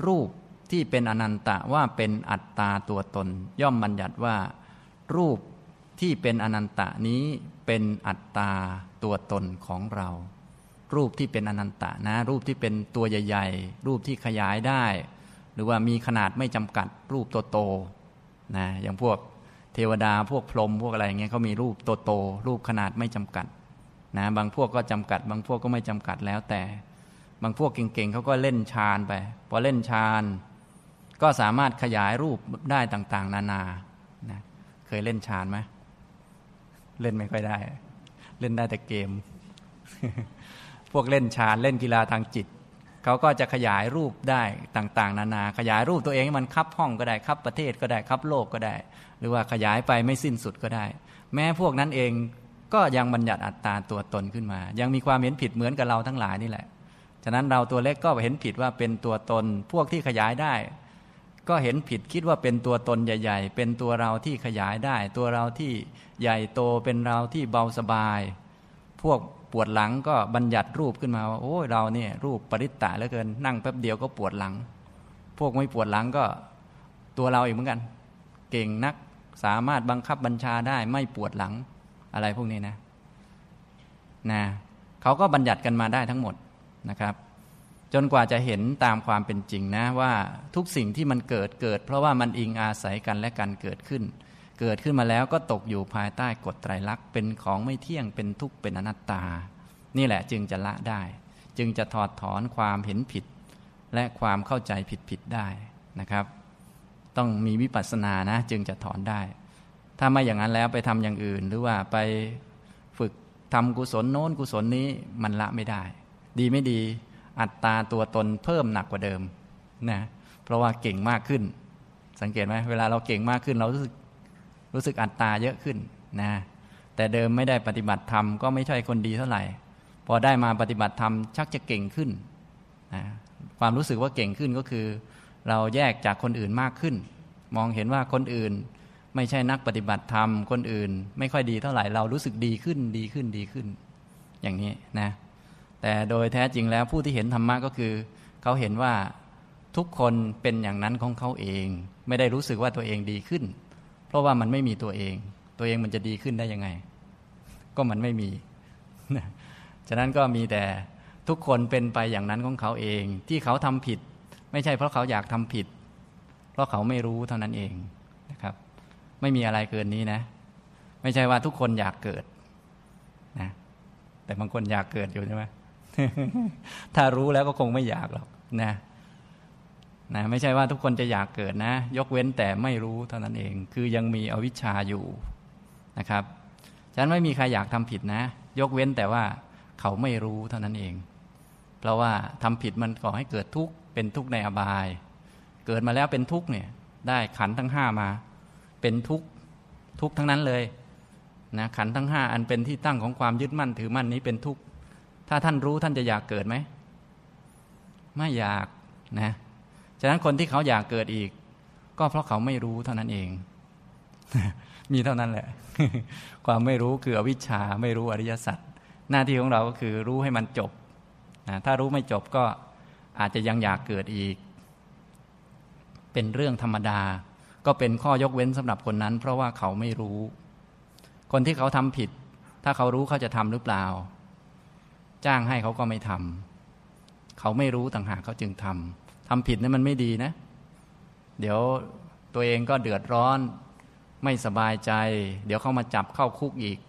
รูปที่เป็นอนันตะ ว่าเป็นอัตตาตัวตน ย่อมบัญญัติว่า รูปที่เป็นอนันตะนี้เป็นอัตตาตัวตนของเรา รูปที่เป็นอนันตะนะ รูปที่เป็นตัวใหญ่ๆรูปที่ขยายได้รือว่ามีขนาดไม่จำกัด รูปโตๆนะอย่างพวกเทวดาพวกพรหมพวกอะไรเงี้ยเขามีรูปโตๆรูปขนาดไม่จำกัดนะบางพวกก็จำกัด บางพวกก็ไม่จำกัดแล้วแต่ บางพวกเก่งๆเขาก็เล่นฌานไปพอเล่นฌาน ก็สามารถขยายรูปได้ต่างๆ นานานะเคยเล่นฌานไหมเล่นไม่ค่อยได้ เล่นได้แต่เกม พวกเล่นฌานเล่นกีฬาทางจิตเขาก็จะขยายรูปได้ต่างๆ นานา ขยายรูปตัวเองให้มันคับห้องก็ได้คับประเทศก็ได้คับโลกก็ได้ หรือว่าขยายไปไม่สิ้นสุดก็ได้ แม้พวกนั้นเองก็ยังบัญญัติอัตตาตัวตนขึ้นมา ยังมีความเห็นผิดเหมือนกับเราทั้งหลายนี่แหละ ฉะนั้นเราตัวเล็กก็เห็นผิดว่าเป็นตัวตน พวกที่ขยายได้ ก็เห็นผิดคิดว่าเป็นตัวตนใหญ่ ๆ เป็นตัวเราที่ขยายได้ ตัวเราที่ใหญ่โตเป็นเราที่เบาสบาย พวกปวดหลังก็บัญญัติรูปขึ้นมาว่าโอ้ยเราเนี่ยรูปปริตตะเหลือเกินนั่งแป๊บเดียวก็ปวดหลัง พวกไม่ปวดหลังก็ตัวเราเองเหมือนกัน เก่งนักสามารถบังคับบัญชาได้ ไม่ปวดหลังอะไรพวกนี้นะนะเขาก็บัญญัติกันมาได้ทั้งหมดนะครับ จนกว่าจะเห็นตามความเป็นจริงนะว่าทุกสิ่งที่มันเกิดเกิดเพราะว่ามันอิงอาศัยกันและกันเกิดขึ้นเกิดขึ้นมาแล้วก็ตกอยู่ภายใต้กฎไตรลักษณ์เป็นของไม่เที่ยงเป็นทุกข์เป็นอนัตตา นี่แหละจึงจะละได้ จึงจะถอดถอนความเห็นผิด และความเข้าใจผิดผิดได้นะครับ ต้องมีวิปัสสนานะ จึงจะถอนได้ ถ้าไม่อย่างนั้นแล้วไปทำอย่างอื่นหรือว่าไปฝึกทำกุศลโน้นกุศลนี้มันละไม่ได้ดีไม่ดีอัตตาตัวตนเพิ่มหนักกว่าเดิมนะเพราะว่าเก่งมากขึ้น สังเกตไหมเวลาเราเก่งมากขึ้นเรารู้สึกรู้สึกอัตตาเยอะขึ้นนะแต่เดิมไม่ได้ปฏิบัติธรรมก็ไม่ใช่คนดีเท่าไหร่ พอได้มาปฏิบัติธรรม ชักจะเก่งขึ้นนะความรู้สึกว่าเก่งขึ้นก็คือ เราแยกจากคนอื่นมากขึ้น มองเห็นว่าคนอื่นไม่ใช่นักปฏิบัติธรรม คนอื่น ไม่ค่อยดีเท่าไหร่เรารู้สึกดีขึ้นดีขึ้นดีขึ้นอย่างนี้นะแต่โดยแท้จริงแล้วผู้ที่เห็นธรรมะก็คือเขาเห็นว่าทุกคนเป็นอย่างนั้นของเขาเอง ไม่ได้รู้สึกว่าตัวเองดีขึ้นเพราะว่ามันไม่มีตัวเอง ตัวเองมันจะดีขึ้นได้ยังไง ก็มันไม่มี ฉะนั้นก็มีแต่ทุกคนเป็นไปอย่างนั้นของเขาเอง ที่เขาทำผิด ไม่ใช่เพราะเขาอยากทำผิด เพราะเขาไม่รู้เท่านั้นเองนะครับ ไม่มีอะไรเกินนี้นะ ไม่ใช่ว่าทุกคนอยากเกิด นะ แต่บางคนอยากเกิดอยู่ใช่ไหม ถ้ารู้แล้วก็คงไม่อยากหรอกนะนะไม่ใช่ว่าทุกคนจะอยากเกิดนะ ยกเว้นแต่ไม่รู้เท่านั้นเอง คือยังมีอวิชชาอยู่นะครับฉะนั้นไม่มีใครอยากทำผิดนะ ยกเว้นแต่ว่าเขาไม่รู้เท่านั้นเอง เพราะว่าทำผิดมันก่อให้เกิดทุกข์เป็นทุกข์ในอบาย เกิดมาแล้วเป็นทุกข์เนี่ย ได้ขันทั้งห้ามา เป็นทุกข์ทุกข์ทั้งนั้นเลย นะ ขันทั้งห้าอันเป็นที่ตั้งของความยึดมั่นถือมั่นนี้ เป็นทุกข์ถ้าท่านรู้ ท่านจะอยากเกิดไหมไม่อยากนะฉะนั้นคนที่เขาอยากเกิดอีก ก็เพราะเขาไม่รู้เท่านั้นเอง มีเท่านั้นแหละ ความไม่รู้คืออวิชชา ไม่รู้อริยสัจหน้าที่ของเราก็คือรู้ให้มันจบนะถ้ารู้ไม่จบก็อาจจะยังอยากเกิดอีก เป็นเรื่องธรรมดา ก็เป็นข้อยกเว้นสำหรับคนนั้น เพราะว่าเขาไม่รู้ คนที่เขาทำผิด ถ้าเขารู้เขาจะทำหรือเปล่า จ้างให้เขาก็ไม่ทำ เขาไม่รู้ต่างหากเขาจึงทำทำผิดนั้นมันไม่ดีนะ เดี๋ยวตัวเองก็เดือดร้อน ไม่สบายใจ เดี๋ยวเขามาจับเข้าคุกอีก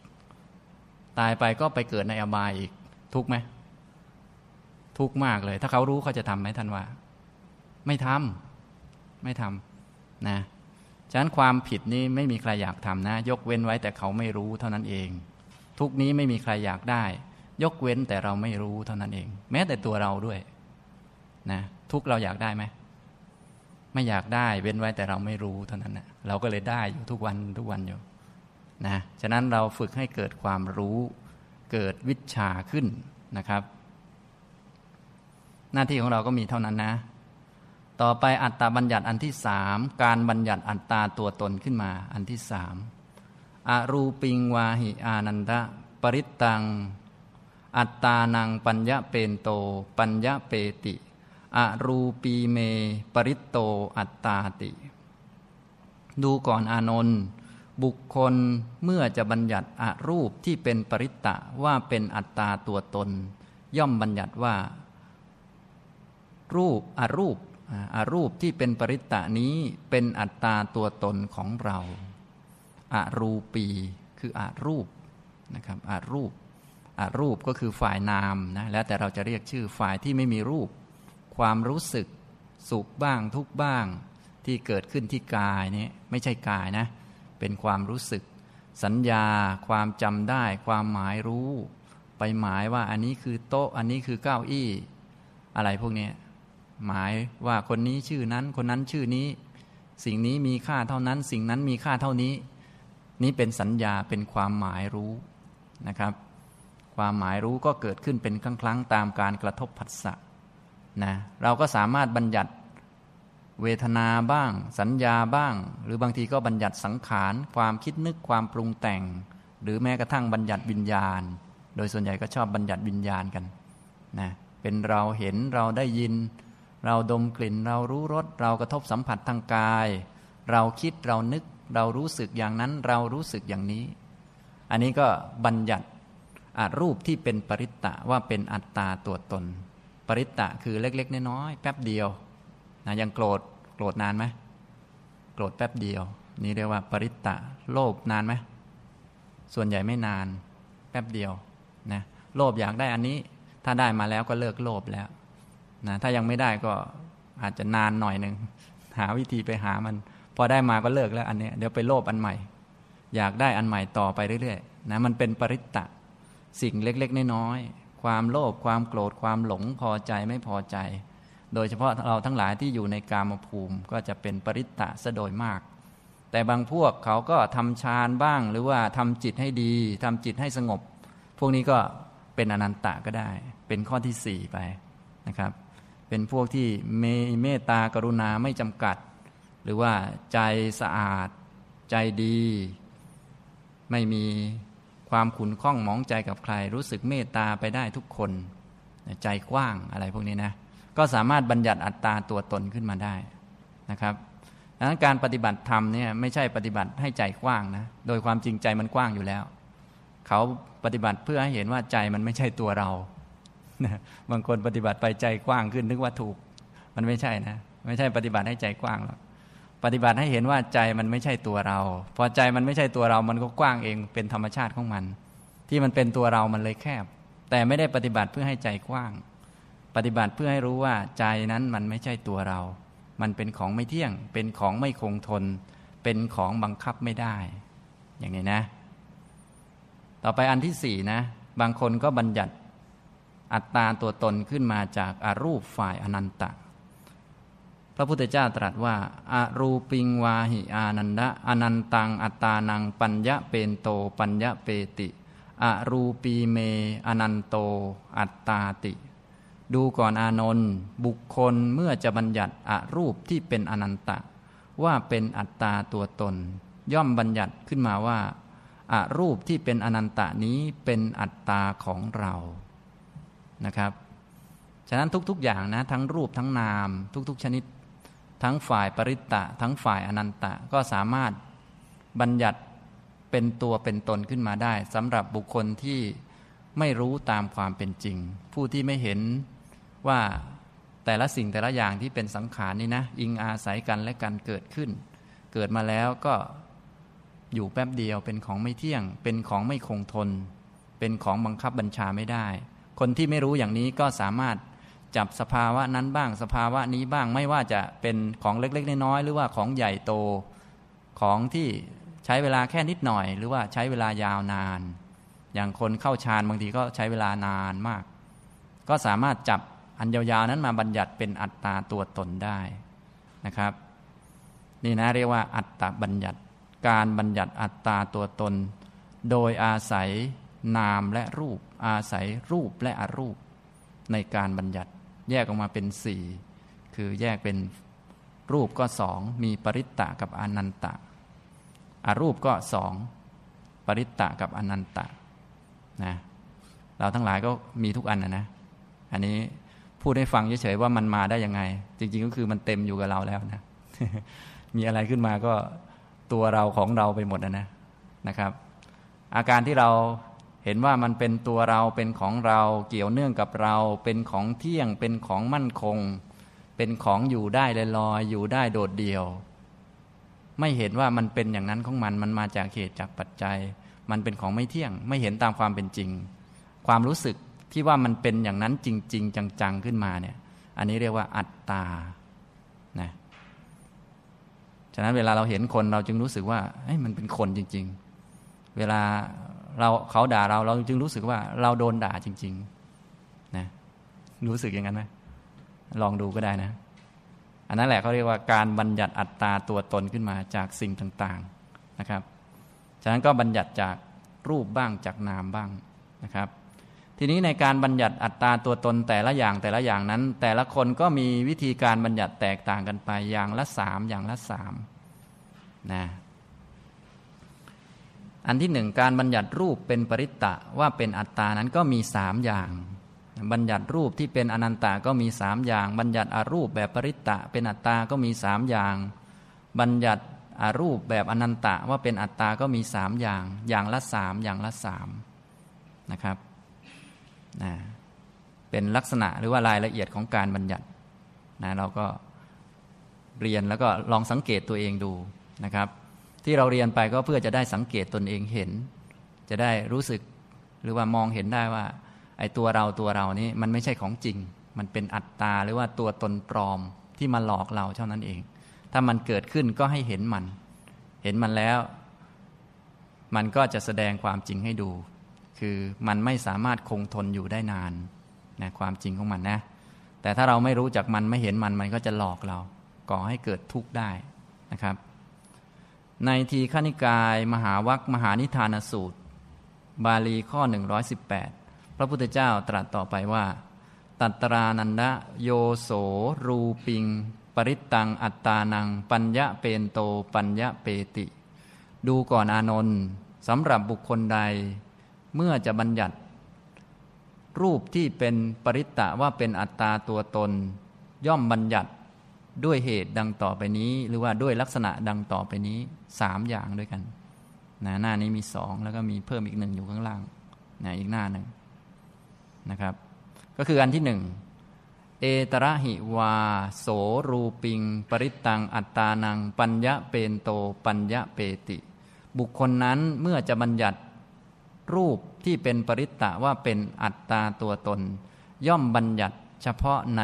ตายไปก็ไปเกิดในอบายอีก ทุกไหมทุกมากเลย ถ้าเขารู้เขาจะทำไหมท่านว่า ไม่ทำ ไม่ทำนะ ฉะนั้นความผิดนี้ไม่มีใครอยากทำนะ ยกเว้นไว้แต่เขาไม่รู้เท่านั้นเอง ทุกนี้ไม่มีใครอยากได้ ยกเว้นแต่เราไม่รู้เท่านั้นเอง แม้แต่ตัวเราด้วย นะทุกเราอยากได้ไหม ไม่อยากได้เว้นไว้แต่เราไม่รู้เท่านั้นนะเราก็เลยได้อยู่ทุกวันทุกวันอยู่ นะ ฉะนั้นเราฝึกให้เกิดความรู้ เกิดวิชาขึ้นนะครับ หน้าที่ของเราก็มีเท่านั้นนะ ต่อไปอัตตาบัญญัติอันที่สาม การบัญญัติอัตตาตัวตนขึ้นมา อันที่สามอรูปิงวาหิอานันตะปริตตัง อัตตานังปัญญะเปนโต ปัญญะเปติอรูปีเมปริตโตอัตตาติ ดูก่อนอานนท์บุคคลเมื่อจะบัญญัติอารูปที่เป็นปริตตะว่าเป็นอัตตาตัวตน ย่อมบัญญัติว่า รูปอรูปอารูปที่เป็นปริตตะนี้เป็นอัตตาตัวตนของเราอารูปีคืออารูปนะครับอารูปอารูปก็คือฝ่ายนามนะแล้วแต่เราจะเรียกชื่อฝ่ายที่ไม่มีรูปความรู้สึก สุขบ้างทุกบ้างที่เกิดขึ้นที่กายนี้ไม่ใช่กายนะเป็นความรู้สึก สัญญาความจำได้ ความหมายรู้ ไปหมายว่าอันนี้คือโต๊ะอันนี้คือเก้าอี้อะไรพวกนี้หมายว่าคนนี้ชื่อนั้นคนนั้นชื่อนี้ สิ่งนี้มีค่าเท่านั้น สิ่งนั้นมีค่าเท่านี้ นี่เป็นสัญญาเป็นความหมายรู้นะครับ ความหมายรู้ก็เกิดขึ้นเป็นครั้งๆตามการกระทบผัสสะนะเราก็สามารถบัญญัติเวทนาบ้างสัญญาบ้าง หรือบางทีก็บัญญัติสังขารความคิดนึกความปรุงแต่ง หรือแม้กระทั่งบัญญัติวิญญาณ โดยส่วนใหญ่ก็ชอบบัญญัติวิญญาณกันนะเป็นเราเห็นเราได้ยิน เราดมกลิ่น เรารู้รสเรากระทบสัมผัสทางกาย เราคิดเรานึกเรารู้สึกอย่างนั้นเรารู้สึกอย่างนี้ อันนี้ก็บัญญัติรูปที่เป็นปริตตะว่าเป็นอัตตาตัวตนปริตตะคือเล็กๆ น้อยๆแป๊บเดียวนะ ยังโกรธโกรธนานไหมโกรธแป๊บเดียว นี่เรียกว่าปริตตะโลภนานไหมส่วนใหญ่ไม่นานแป๊บเดียวนะโลภอยากได้อันนี้ ถ้าได้มาแล้วก็เลิกโลภแล้วนะถ้ายังไม่ได้ก็อาจจะนานหน่อยหนึ่งหาวิธีไปหามันพอได้มาก็เลิกแล้วอันนี้ เดี๋ยวไปโลภอันใหม่ อยากได้อันใหม่ต่อไปเรื่อยๆนะมันเป็นปริตตะสิ่งเล็กๆน้อยความโลภความโกรธความหลงพอใจไม่พอใจ โดยเฉพาะเราทั้งหลายที่อยู่ใน กามภูมิก็จะเป็นปริตตะสะโดยมาก แต่บางพวกเขาก็ทำฌานบ้าง หรือว่าทำจิตให้ดี ทำจิตให้สงบ พวกนี้ก็เป็นอนันตะ ก็ได้ เป็นข้อที่สี่ไปนะครับ เป็นพวกที่เมตตากรุณาไม่จำกัด หรือว่าใจสะอาด ใจดีไม่มีความขุนข้องหมองใจกับใคร รู้สึกเมตตาไปได้ทุกคนใจกว้างอะไรพวกนี้นะก็สามารถบัญญัติอัตตาตัวตนขึ้นมาได้นะครับดังนั้นการปฏิบัติธรรมเนี่ยไม่ใช่ปฏิบัติให้ใจกว้างนะโดยความจริงใจมันกว้างอยู่แล้วเขาปฏิบัติเพื่อให้เห็นว่าใจมันไม่ใช่ตัวเราบางคนปฏิบัติไปใจกว้างขึ้นนึกว่าถูกมันไม่ใช่นะไม่ใช่ปฏิบัติให้ใจกว้างหรอกปฏิบัติให้เห็นว่าใจมันไม่ใช่ตัวเรา พอใจมันไม่ใช่ตัวเรา มันก็กว้างเองเป็นธรรมชาติของมัน ที่มันเป็นตัวเรา มันเลยแคบ แต่ไม่ได้ปฏิบัติเพื่อให้ใจกว้าง ปฏิบัติเพื่อให้รู้ว่าใจนั้นมันไม่ใช่ตัวเรา มันเป็นของไม่เที่ยง เป็นของไม่คงทน เป็นของบังคับไม่ได้ อย่างนี้นะ ต่อไปอันที่สี่นะ บางคนก็บัญญัติอัตตาตัวตนขึ้นมาจากอารูปฝ่ายอนันตะพระพุทธเจ้าตรัสว่าอารูปิงวาหิอานันดะอนันตัง อัตตานัง ปัญญะเปนโตปัญญะเปติอารูปีเม อนันโต อัตตาติ ดูก่อนอานนท์บุคคลเมื่อจะบัญญัติอารูปที่เป็นอนันตะ ว่าเป็นอัตตาตัวตน ย่อมบัญญัติขึ้นมาว่าอารูปที่เป็นอนันตะนี้เป็นอัตตาของเรา นะครับ ฉะนั้นทุกๆ อย่างนะ ทั้งรูปทั้งนาม ทุก ๆ ชนิดทั้งฝ่ายปริตตะทั้งฝ่ายอนันตะก็สามารถ บัญญัติเป็นตัวเป็นตนขึ้นมาได้สำหรับบุคคลที่ไม่รู้ตามความเป็นจริง ผู้ที่ไม่เห็นว่าแต่ละสิ่งแต่ละอย่างที่เป็นสังขารนี่นะอิงอาศัยกันและกันเกิดขึ้น เกิดมาแล้วก็อยู่แป๊บเดียวเป็นของไม่เที่ยง เป็นของไม่คงทน เป็นของบังคับบัญชาไม่ได้ คนที่ไม่รู้อย่างนี้ก็สามารถจับสภาวะนั้นบ้างสภาวะนี้บ้างไม่ว่าจะเป็นของเล็ก ๆน้อยๆหรือว่าของใหญ่โตของที่ใช้เวลาแค่นิดหน่อย หรือว่าใช้เวลายาวนาน อย่างคนเข้าฌานบางทีก็ใช้เวลานานมาก ก็สามารถจับอันยาวๆนั้นมาบัญญัติเป็นอัตตาตัวตนได้นะครับนี่นะเรียกว่าอัตตาบัญญัติการบัญญัติอัตตาตัวตน โดยอาศัยนามและรูป อาศัยรูปและอรูปในการบัญญัติแยกออกมาเป็นสี่ คือแยกเป็นรูปก็สอง มีปริตตะกับอนันตะอารูปก็สอง ปริตตะกับอนันตะนะ เราทั้งหลายก็มีทุกอันนะนะ อันนี้พูดให้ฟังเฉยๆว่ามันมาได้ยังไง จริงๆก็คือมันเต็มอยู่กับเราแล้วนะ มีอะไรขึ้นมาก็ตัวเราของเราไปหมดนะนะครับ อาการที่เราเห็นว่ามันเป็นตัวเราเป็นของเราเกี่ยวเนื่องกับเรา เป็นของเที่ยงเป็นของมั่นคง เป็นของอยู่ได้ลอยอยู่ได้โดดเดี่ยว ไม่เห็นว่ามันเป็นอย่างนั้นของมันมันมาจากเหตุจากปัจจัย มันเป็นของไม่เที่ยง ไม่เห็นตามความเป็นจริง ความรู้สึกที่ว่ามันเป็นอย่างนั้นจริง ๆ จังๆขึ้นมาเนี่ย อันนี้เรียกว่าอัตตานะฉะนั้นเวลาเราเห็นคนเราจึงรู้สึกว่ามันเป็นคนจริง ๆ เวลาเราเขาด่าเราเราจึงรู้สึกว่าเราโดนด่าจริงๆ นะรู้สึกอย่างนั้นไหมลองดูก็ได้นะ อันนั้นแหละเขาเรียกว่าการบัญญัติอัตตาตัวตนขึ้นมาจากสิ่งต่างๆนะครับ ฉะนั้นก็บัญญัติจากรูปบ้างจากนามบ้างนะครับ ทีนี้ในการบัญญัติอัตตาตัวตนแต่ละอย่างแต่ละอย่างนั้น แต่ละคนก็มีวิธีการบัญญัติแตกต่างกันไปอย่างละสามอย่างละสามนะอันที่หนึ่งการบัญญัติรูปเป็นปริตตะ ว่าเป็นอัตตานั้นก็มีสามอย่าง บัญญัติรูปที่เป็นอนันตาก็มีสามอย่าง บัญญัติอารูปแบบปริตตะ เป็นอัตตาก็มีสามอย่าง บัญญัติอารูปแบบอนันตะว่าเป็นอัตตาก็มีสามอย่าง อย่างละสามอย่างละสามนะครับนะเป็นลักษณะหรือว่ารายละเอียดของการบัญญัตินะเราก็เรียนแล้วก็ลองสังเกตตัวเองดูนะครับที่เราเรียนไปก็เพื่อจะได้สังเกตตนเองเห็น จะได้รู้สึกหรือว่ามองเห็นได้ว่า ไอ้ตัวเราตัวเรานี้ มันไม่ใช่ของจริง มันเป็นอัตตาหรือว่าตัวตนปลอมที่มาหลอกเราเท่านั้นเอง ถ้ามันเกิดขึ้นก็ให้เห็นมัน เห็นมันแล้ว มันก็จะแสดงความจริงให้ดู คือมันไม่สามารถคงทนอยู่ได้นานนะความจริงของมันนะ แต่ถ้าเราไม่รู้จักมันไม่เห็นมัน มันก็จะหลอกเรา ก่อให้เกิดทุกข์ได้นะครับในทีฆนิกายมหาวัคมหานิทานสูตร บาลีข้อ 118 พระพุทธเจ้าตรัสต่อไปว่า ตัตรานันดะโยโสรูปิง ปริตตังอัตตานัง ปัญญะเปนโตปัญญะเปติ ดูก่อนอานนท์สำหรับบุคคลใด เมื่อจะบัญญัติ รูปที่เป็นปริตตะว่าเป็นอัตตาตัวตน ย่อมบัญญัติด้วยเหตุดังต่อไปนี้หรือว่าด้วยลักษณะดังต่อไปนี้สามอย่างด้วยกันนะหน้านี้มีสองแล้วก็มีเพิ่มอีกหนึ่งอยู่ข้างล่างนะอีกหน้าหนึ่งนะครับ ก็คืออันที่หนึ่งเอตระหิวาโสรูปิง ปริตังอัตตานังปัญญะเปนโต ปัญญะเปติ บุคคลนั้นเมื่อจะบัญญัติรูปที่เป็นปริตตะว่าเป็นอัตตาตัวตน ย่อมบัญญัติเฉพาะใน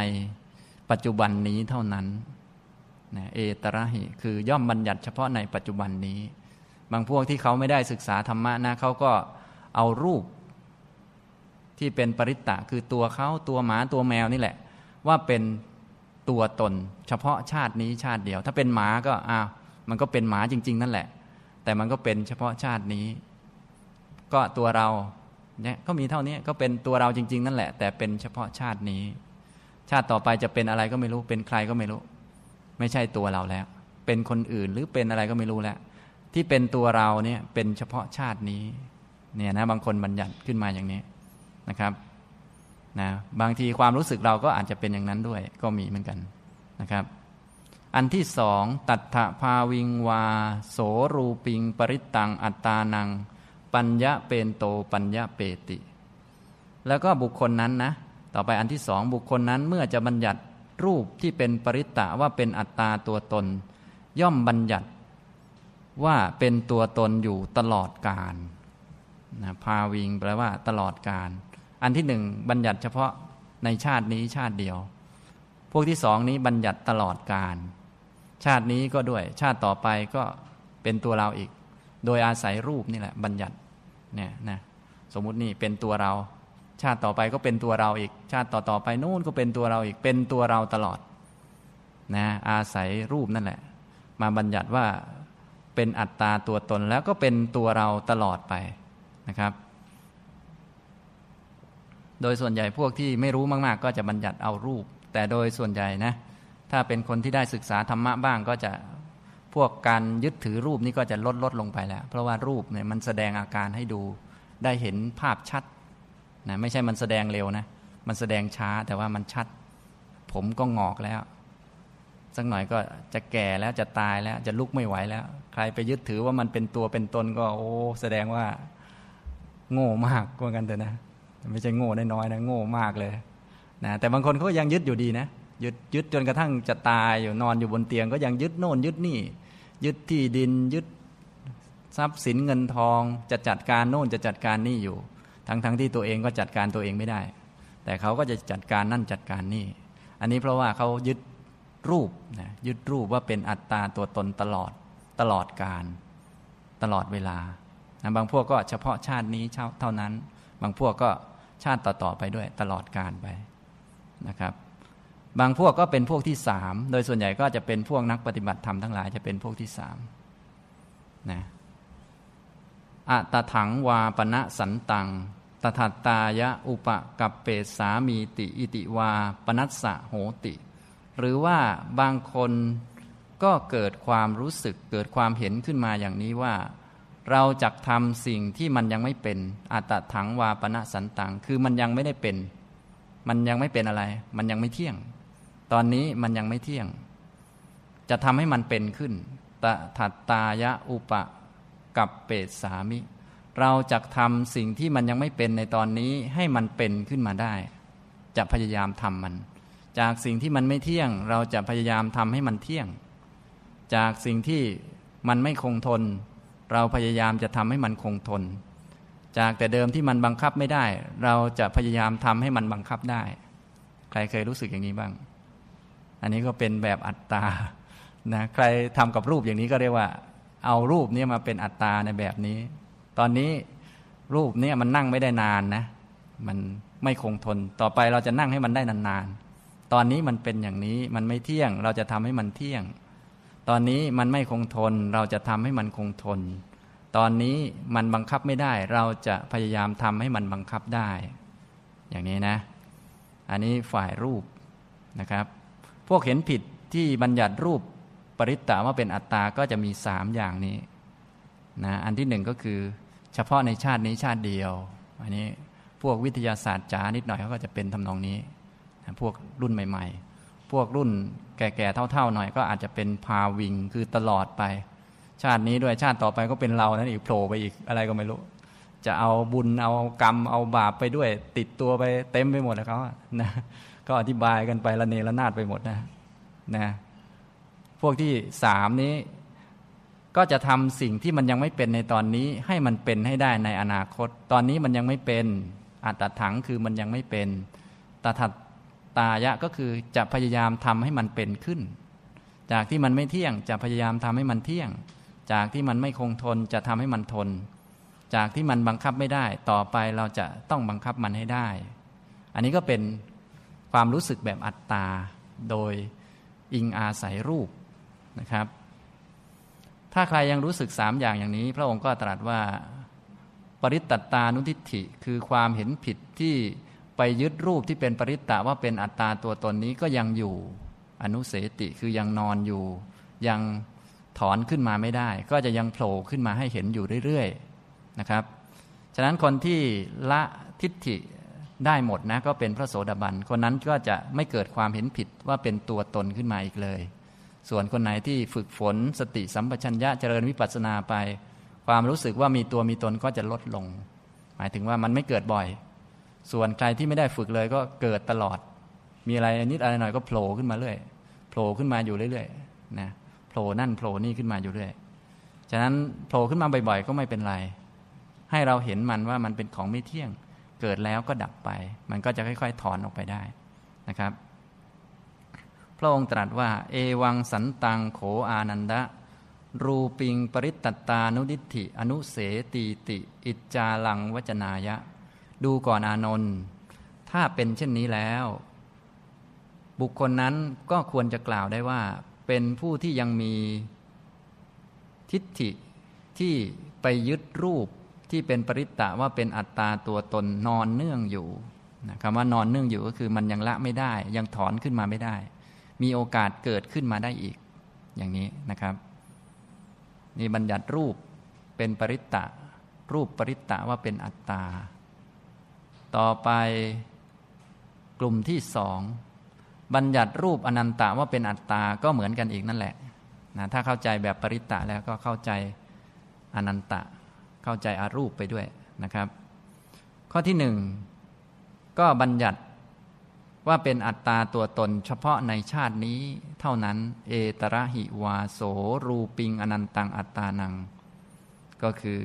ปัจจุบันนี้เท่านั้นนะเอตระหิ คือ ย่อมบัญญัติเฉพาะในปัจจุบันนี้ บางพวกที่เขาไม่ได้ศึกษาธรรมะนะ เขาก็เอารูปที่เป็นปริตตะ คือตัวเขาตัวหมาตัวแมวนี่แหละ ว่าเป็นตัวตน เฉพาะชาตินี้ชาติเดียว ถ้าเป็นหมาก็อ้าวมันก็เป็นหมาจริงๆ นั่นแหละ แต่มันก็เป็นเฉพาะชาตินี้ ก็ตัวเราเนี่ยก็มีเท่านี้ก็เป็นตัวเราจริงๆ นั่นแหละ แต่เป็นเฉพาะชาตินี้ชาติต่อไปจะเป็นอะไรก็ไม่รู้เป็นใครก็ไม่รู้ ไม่ใช่ตัวเราแล้ว เป็นคนอื่นหรือเป็นอะไรก็ไม่รู้แล้ว ที่เป็นตัวเราเนี่ยเป็นเฉพาะชาตินี้เนี่ยนะบางคนบัญญัติขึ้นมาอย่างนี้นะครับนะบางทีความรู้สึกเราก็อาจจะเป็นอย่างนั้นด้วย ก็มีเหมือนกันนะครับ อันที่สองตัทธภาวิงวาโสรูปิง ปริตังอัตตานัง ปัญญะเป็นโตปัญญะเปติ แล้วก็บุคคลนั้นนะต่อไปอันที่สองบุคคลนั้น เมื่อจะบัญญัติรูปที่เป็นปริตตะว่าเป็นอัตตาตัวตน ย่อมบัญญัติว่าเป็นตัวตนอยู่ตลอดกาลนะพาวิงแปลว่าตลอดกาลอันที่หนึ่งบัญญัติเฉพาะในชาตินี้ชาติเดียว พวกที่สองนี้บัญญัติตลอดกาลชาตินี้ก็ด้วย ชาติต่อไปก็เป็นตัวเราอีก โดยอาศัยรูปนี่แหละบัญญัติเนี่ยนะสมมุตินี่เป็นตัวเราชาติต่อไปก็เป็นตัวเราอีกชาติต่อต่อไปนู่นก็เป็นตัวเราอีกเป็นตัวเราตลอดนะอาศัยรูปนั่นแหละ มาบัญญัติว่าเป็นอัตตาตัวตน แล้วก็เป็นตัวเราตลอดไปนะครับ โดยส่วนใหญ่พวกที่ไม่รู้มาก ๆ ก็จะบัญญัติเอารูป แต่โดยส่วนใหญ่นะถ้าเป็นคนที่ได้ศึกษาธรรมะบ้างก็จะพวกการยึดถือรูปนี่ก็จะลดลดลงไปแล้ว เพราะว่ารูปเนี่ยมันแสดงอาการให้ดูได้เห็นภาพชัดนะไม่ใช่มันแสดงเร็วนะ มันแสดงช้าแต่ว่ามันชัด ผมก็งอกแล้วสักหน่อยก็จะแก่แล้วจะตายแล้ว จะลุกไม่ไหวแล้ว ใครไปยึดถือว่ามันเป็นตัวเป็นตนก็ โอ้แสดงว่าโง่มากกว่ากันเถอะนะไม่ใช่โง่น้อยๆนะ โง่มากเลยนะแต่บางคนเขายังยึดอยู่ดีนะยึดยึดจนกระทั่งจะตายอยู่นอนอยู่บนเตียงก็ยังยึดโน่นยึดนี่ ยึดที่ดินยึดทรัพย์สินเงินทอง จะจัดการโน่นจะจัดการนี่อยู่ทั้งๆทที่ตัวเองก็จัดการตัวเองไม่ได้ แต่เขาก็จะจัดการนั่นจัดการนี่ อันนี้เพราะว่าเขายึดรูปนะยึดรูปว่าเป็นอัตตาตัวตนตลอดตลอดการตลอดเวลานะบางพวกก็เฉพาะชาตินี้เท่านั้น บางพวกก็ชาติต่อๆไปด้วยตลอดการไปนะครับ บางพวกก็เป็นพวกที่สามโดยส่วนใหญ่ก็จะเป็นพวกนักปฏิบัติธรรมทั้งหลายจะเป็นพวกที่สามนะอัตถังวาปณะสันตังตถัตตายะอุปกับเปสามีติอิติวาปนัสสะโหติ หรือว่าบางคนก็เกิดความรู้สึกเกิดความเห็นขึ้นมาอย่างนี้ว่า เราจักทำสิ่งที่มันยังไม่เป็น อัตถังวาปณะสันตังคือมันยังไม่ได้เป็น มันยังไม่เป็นอะไร มันยังไม่เที่ยง ตอนนี้มันยังไม่เที่ยง จะทำให้มันเป็นขึ้นตถัตตายะอุปกับเปตสามิเราจะทำสิ่งที่มันยังไม่เป็นในตอนนี้ให้มันเป็นขึ้นมาได้ จะพยายามทำมัน จากสิ่งที่มันไม่เที่ยง เราจะพยายามทำให้มันเที่ยง จากสิ่งที่มันไม่คงทน เราพยายามจะทำให้มันคงทน จากแต่เดิมที่มันบังคับไม่ได้ เราจะพยายามทำให้มันบังคับได้ ใครเคยรู้สึกอย่างนี้บ้าง อันนี้ก็เป็นแบบอัตตานะ ใครทำกับรูปอย่างนี้ก็เรียกว่า เอารูปนี้มาเป็นอัตตาในแบบนี้ตอนนี้รูปเนี่ยมันนั่งไม่ได้นานนะมันไม่คงทน ต่อไปเราจะนั่งให้มันได้นานๆ ตอนนี้มันเป็นอย่างนี้มันไม่เที่ยง เราจะทำให้มันเที่ยง ตอนนี้มันไม่คงทน เราจะทำให้มันคงทน ตอนนี้มันบังคับไม่ได้ เราจะพยายามทำให้มันบังคับได้ อย่างนี้นะ อันนี้ฝ่ายรูปนะครับ พวกเห็นผิดที่บัญญัติรูปปริตตาว่าเป็นอัตตาก็จะมีสามอย่างนี้นะอันที่หนึ่งก็คือเฉพาะในชาตินี้ชาติเดียวอันนี้พวกวิทยาศาสตร์จ๋านิดหน่อยเขาก็จะเป็นทำนองนี้ พวกรุ่นใหม่ๆ พวกรุ่นแก่ๆเท่าๆหน่อยก็อาจจะเป็นพาวิงคือตลอดไป ชาตินี้ด้วยชาติต่อไปก็เป็นเรานั้นอีกโผล่ไปอีกอะไรก็ไม่รู้ จะเอาบุญเอากรรมเอาบาปไปด้วยติดตัวไปเต็มไปหมดแล้วเขานะก็อธิบายกันไประเนระนาดไปหมดนะ นะ พวกที่สามนี้ก็จะทำสิ่งที่มันยังไม่เป็นในตอนนี้ให้มันเป็นให้ได้ในอนาคต ตอนนี้มันยังไม่เป็นอัตถังคือมันยังไม่เป็นตถัตายะก็คือจะพยายามทำให้มันเป็นขึ้น จากที่มันไม่เที่ยงจะพยายามทำให้มันเที่ยง จากที่มันไม่คงทนจะทำให้มันทน จากที่มันบังคับไม่ได้ ต่อไปเราจะต้องบังคับมันให้ได้ อันนี้ก็เป็นความรู้สึกแบบอัตตา โดยอิงอาศัยรูปนะครับถ้าใครยังรู้สึกสามอย่างอย่างนี้พระองค์ก็ตรัสว่าปริตตตานุทิฏฐิคือความเห็นผิดที่ไปยึดรูปที่เป็นปริตตะ ว่าเป็นอัตตาตัวตนนี้ก็ยังอยู่อนุเสติ คือยังนอนอยู่ยังถอนขึ้นมาไม่ได้ ก็จะยังโผล่ขึ้นมาให้เห็นอยู่เรื่อย ๆ นะครับ ฉะนั้นคนที่ละทิฏฐิได้หมดนะก็เป็นพระโสดาบันคนนั้นก็จะไม่เกิดความเห็นผิดว่าเป็นตัวตนขึ้นมาอีกเลยส่วนคนไหนที่ฝึกฝนสติสัมปชัญญะเจริญวิปัสสนาไป ความรู้สึกว่ามีตัวมีตนก็จะลดลง หมายถึงว่ามันไม่เกิดบ่อย ส่วนใครที่ไม่ได้ฝึกเลยก็เกิดตลอด มีอะไรนิดอะไรหน่อยก็โผล่ขึ้นมาเรื่อยโผล่ขึ้นมาอยู่เรื่อยๆนะโผล่นั่นโผล่นี่ขึ้นมาอยู่เรื่อยฉะนั้นโผล่ขึ้นมาบ่อยๆก็ไม่เป็นไรให้เราเห็นมันว่ามันเป็นของไม่เที่ยงเกิดแล้วก็ดับไป มันก็จะค่อย ๆ ถอนออกไปได้นะครับพระองค์ตรัสว่า เอวังสันตังโขอานันดะรูปิงปริตตตานุดิธิ อนุเสตีติ อิจจาลังวจนายะ ดูก่อน อานนท์ถ้าเป็นเช่นนี้แล้ว บุคคลนั้นก็ควรจะกล่าวได้ว่า เป็นผู้ที่ยังมีทิฏฐิที่ไปยึดรูปที่เป็นปริตตะว่าเป็นอัตตาตัวตนนอนเนื่องอยู่คำว่านอนเนื่องอยู่ก็คือมันยังละไม่ได้ ยังถอนขึ้นมาไม่ได้มีโอกาสเกิดขึ้นมาได้อีกอย่างนี้นะครับนี่บัญญัติรูปเป็นปริตตะรูปปริตตะว่าเป็นอัตตาต่อไปกลุ่มที่สองบัญญัติรูปอนันตะว่าเป็นอัตตาก็เหมือนกันอีกนั่นแหละนะถ้าเข้าใจแบบปริตตะแล้วก็เข้าใจอนันตะเข้าใจอารูปไปด้วยนะครับ ข้อที่หนึ่งก็บัญญัติว่าเป็นอัตตาตัวตนเฉพาะในชาตินี้เท่านั้น เอตระหิวาโสรูปิงอนันตังอัตตานัง ก็คือ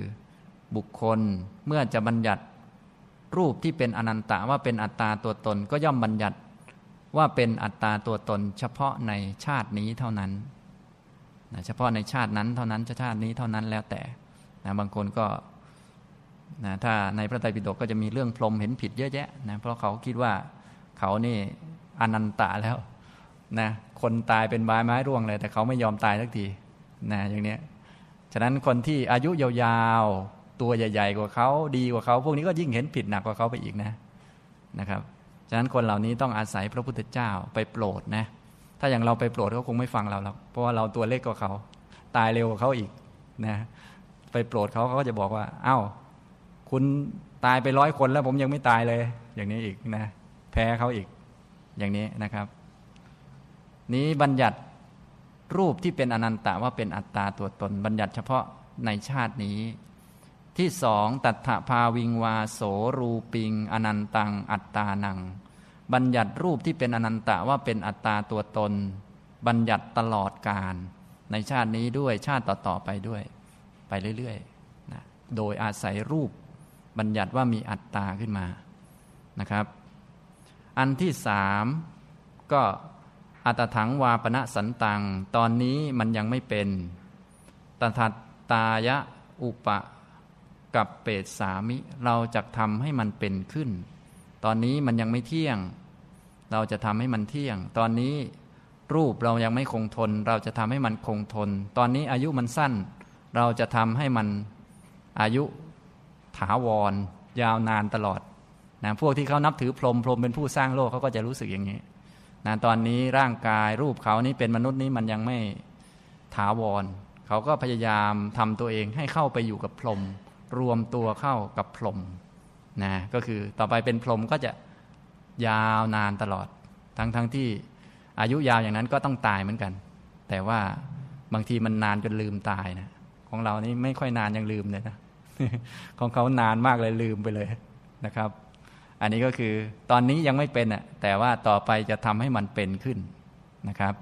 บุคคลเมื่อจะบัญญัติรูปที่เป็นอนันตะ ว่าเป็นอัตตาตัวตน ก็ย่อมบัญญัติว่าเป็นอัตตาตัวตนเฉพาะในชาตินี้เท่านั้น นะเฉพาะในชาตินั้นเท่านั้นชาตินี้เท่านั้นแล้วแต่ นะบางคนก็ นะถ้าในพระไตรปิฎกก็จะมีเรื่องพรมเห็นผิดเยอะแยะนะเพราะเขาคิดว่าเขานี่อนันตะแล้วนะคนตายเป็นใบไม้ร่วงเลย แต่เขาไม่ยอมตายสักทีนะอย่างนี้ฉะนั้นคนที่อายุยาวๆ ตัวใหญ่ๆ กว่าเขาดีกว่าเขา พวกนี้ก็ยิ่งเห็นผิดหนักกว่าเขาไปอีกนะนะครับ ฉะนั้นคนเหล่านี้ต้องอาศัยพระพุทธเจ้าไปโปรดนะถ้าอย่างเราไปโปรดก็คงไม่ฟังเราหรอกเพราะว่าเราตัวเล็กกว่าเขา ตายเร็วกว่าเขาอีกนะ ไปโปรดเขาเขาก็จะบอกว่าเอา้าคุณตายไปร้อยคนแล้วผมยังไม่ตายเลยอย่างนี้อีกนะแพ้เขาอีกอย่างนี้นะครับ นี้บัญญัติรูปที่เป็นอนันตะว่าเป็นอัตตาตัวตน บัญญัติเฉพาะในชาตินี้ ที่สองตัทภาวิงวาโสรูปิง อนันตัง อัตตานัง บัญญัติรูปที่เป็นอนันตะว่าเป็นอัตตาตัวตน บัญญัติตลอดการในชาตินี้ด้วยชาติต่อๆไปด้วย ไปเรื่อยๆนะโดยอาศัยรูปบัญญัติว่ามีอัตตาขึ้นมานะครับอันที่สามก็อัตถังวาปณะสันตังตอนนี้มันยังไม่เป็นตถัตตายะอุปะกับเปตสามิเราจะทำให้มันเป็นขึ้น ตอนนี้มันยังไม่เที่ยง เราจะทำให้มันเที่ยง ตอนนี้รูปเรายังไม่คงทน เราจะทำให้มันคงทน ตอนนี้อายุมันสั้น เราจะทำให้มันอายุถาวร ยาวนานตลอดนะพวกที่เขานับถือพรหม พรหมเป็นผู้สร้างโลกเขาก็จะรู้สึกอย่างนี้นะตอนนี้ร่างกายรูปเขานี้เป็นมนุษย์นี้มันยังไม่ถาวร เขาก็พยายามทำตัวเองให้เข้าไปอยู่กับพรหม รวมตัวเข้ากับพรหมนะก็คือต่อไปเป็นพรหมก็จะยาวนานตลอด ทั้งทั้งที่อายุยาวอย่างนั้นก็ต้องตายเหมือนกัน แต่ว่าบางทีมันนานจนลืมตายนะ ของเรานี่ไม่ค่อยนานยังลืมเลยนะ ของเขานานมากเลยลืมไปเลยนะครับอันนี้ก็คือตอนนี้ยังไม่เป็นอ่ะแต่ว่าต่อไปจะทำให้มันเป็นขึ้นนะครับ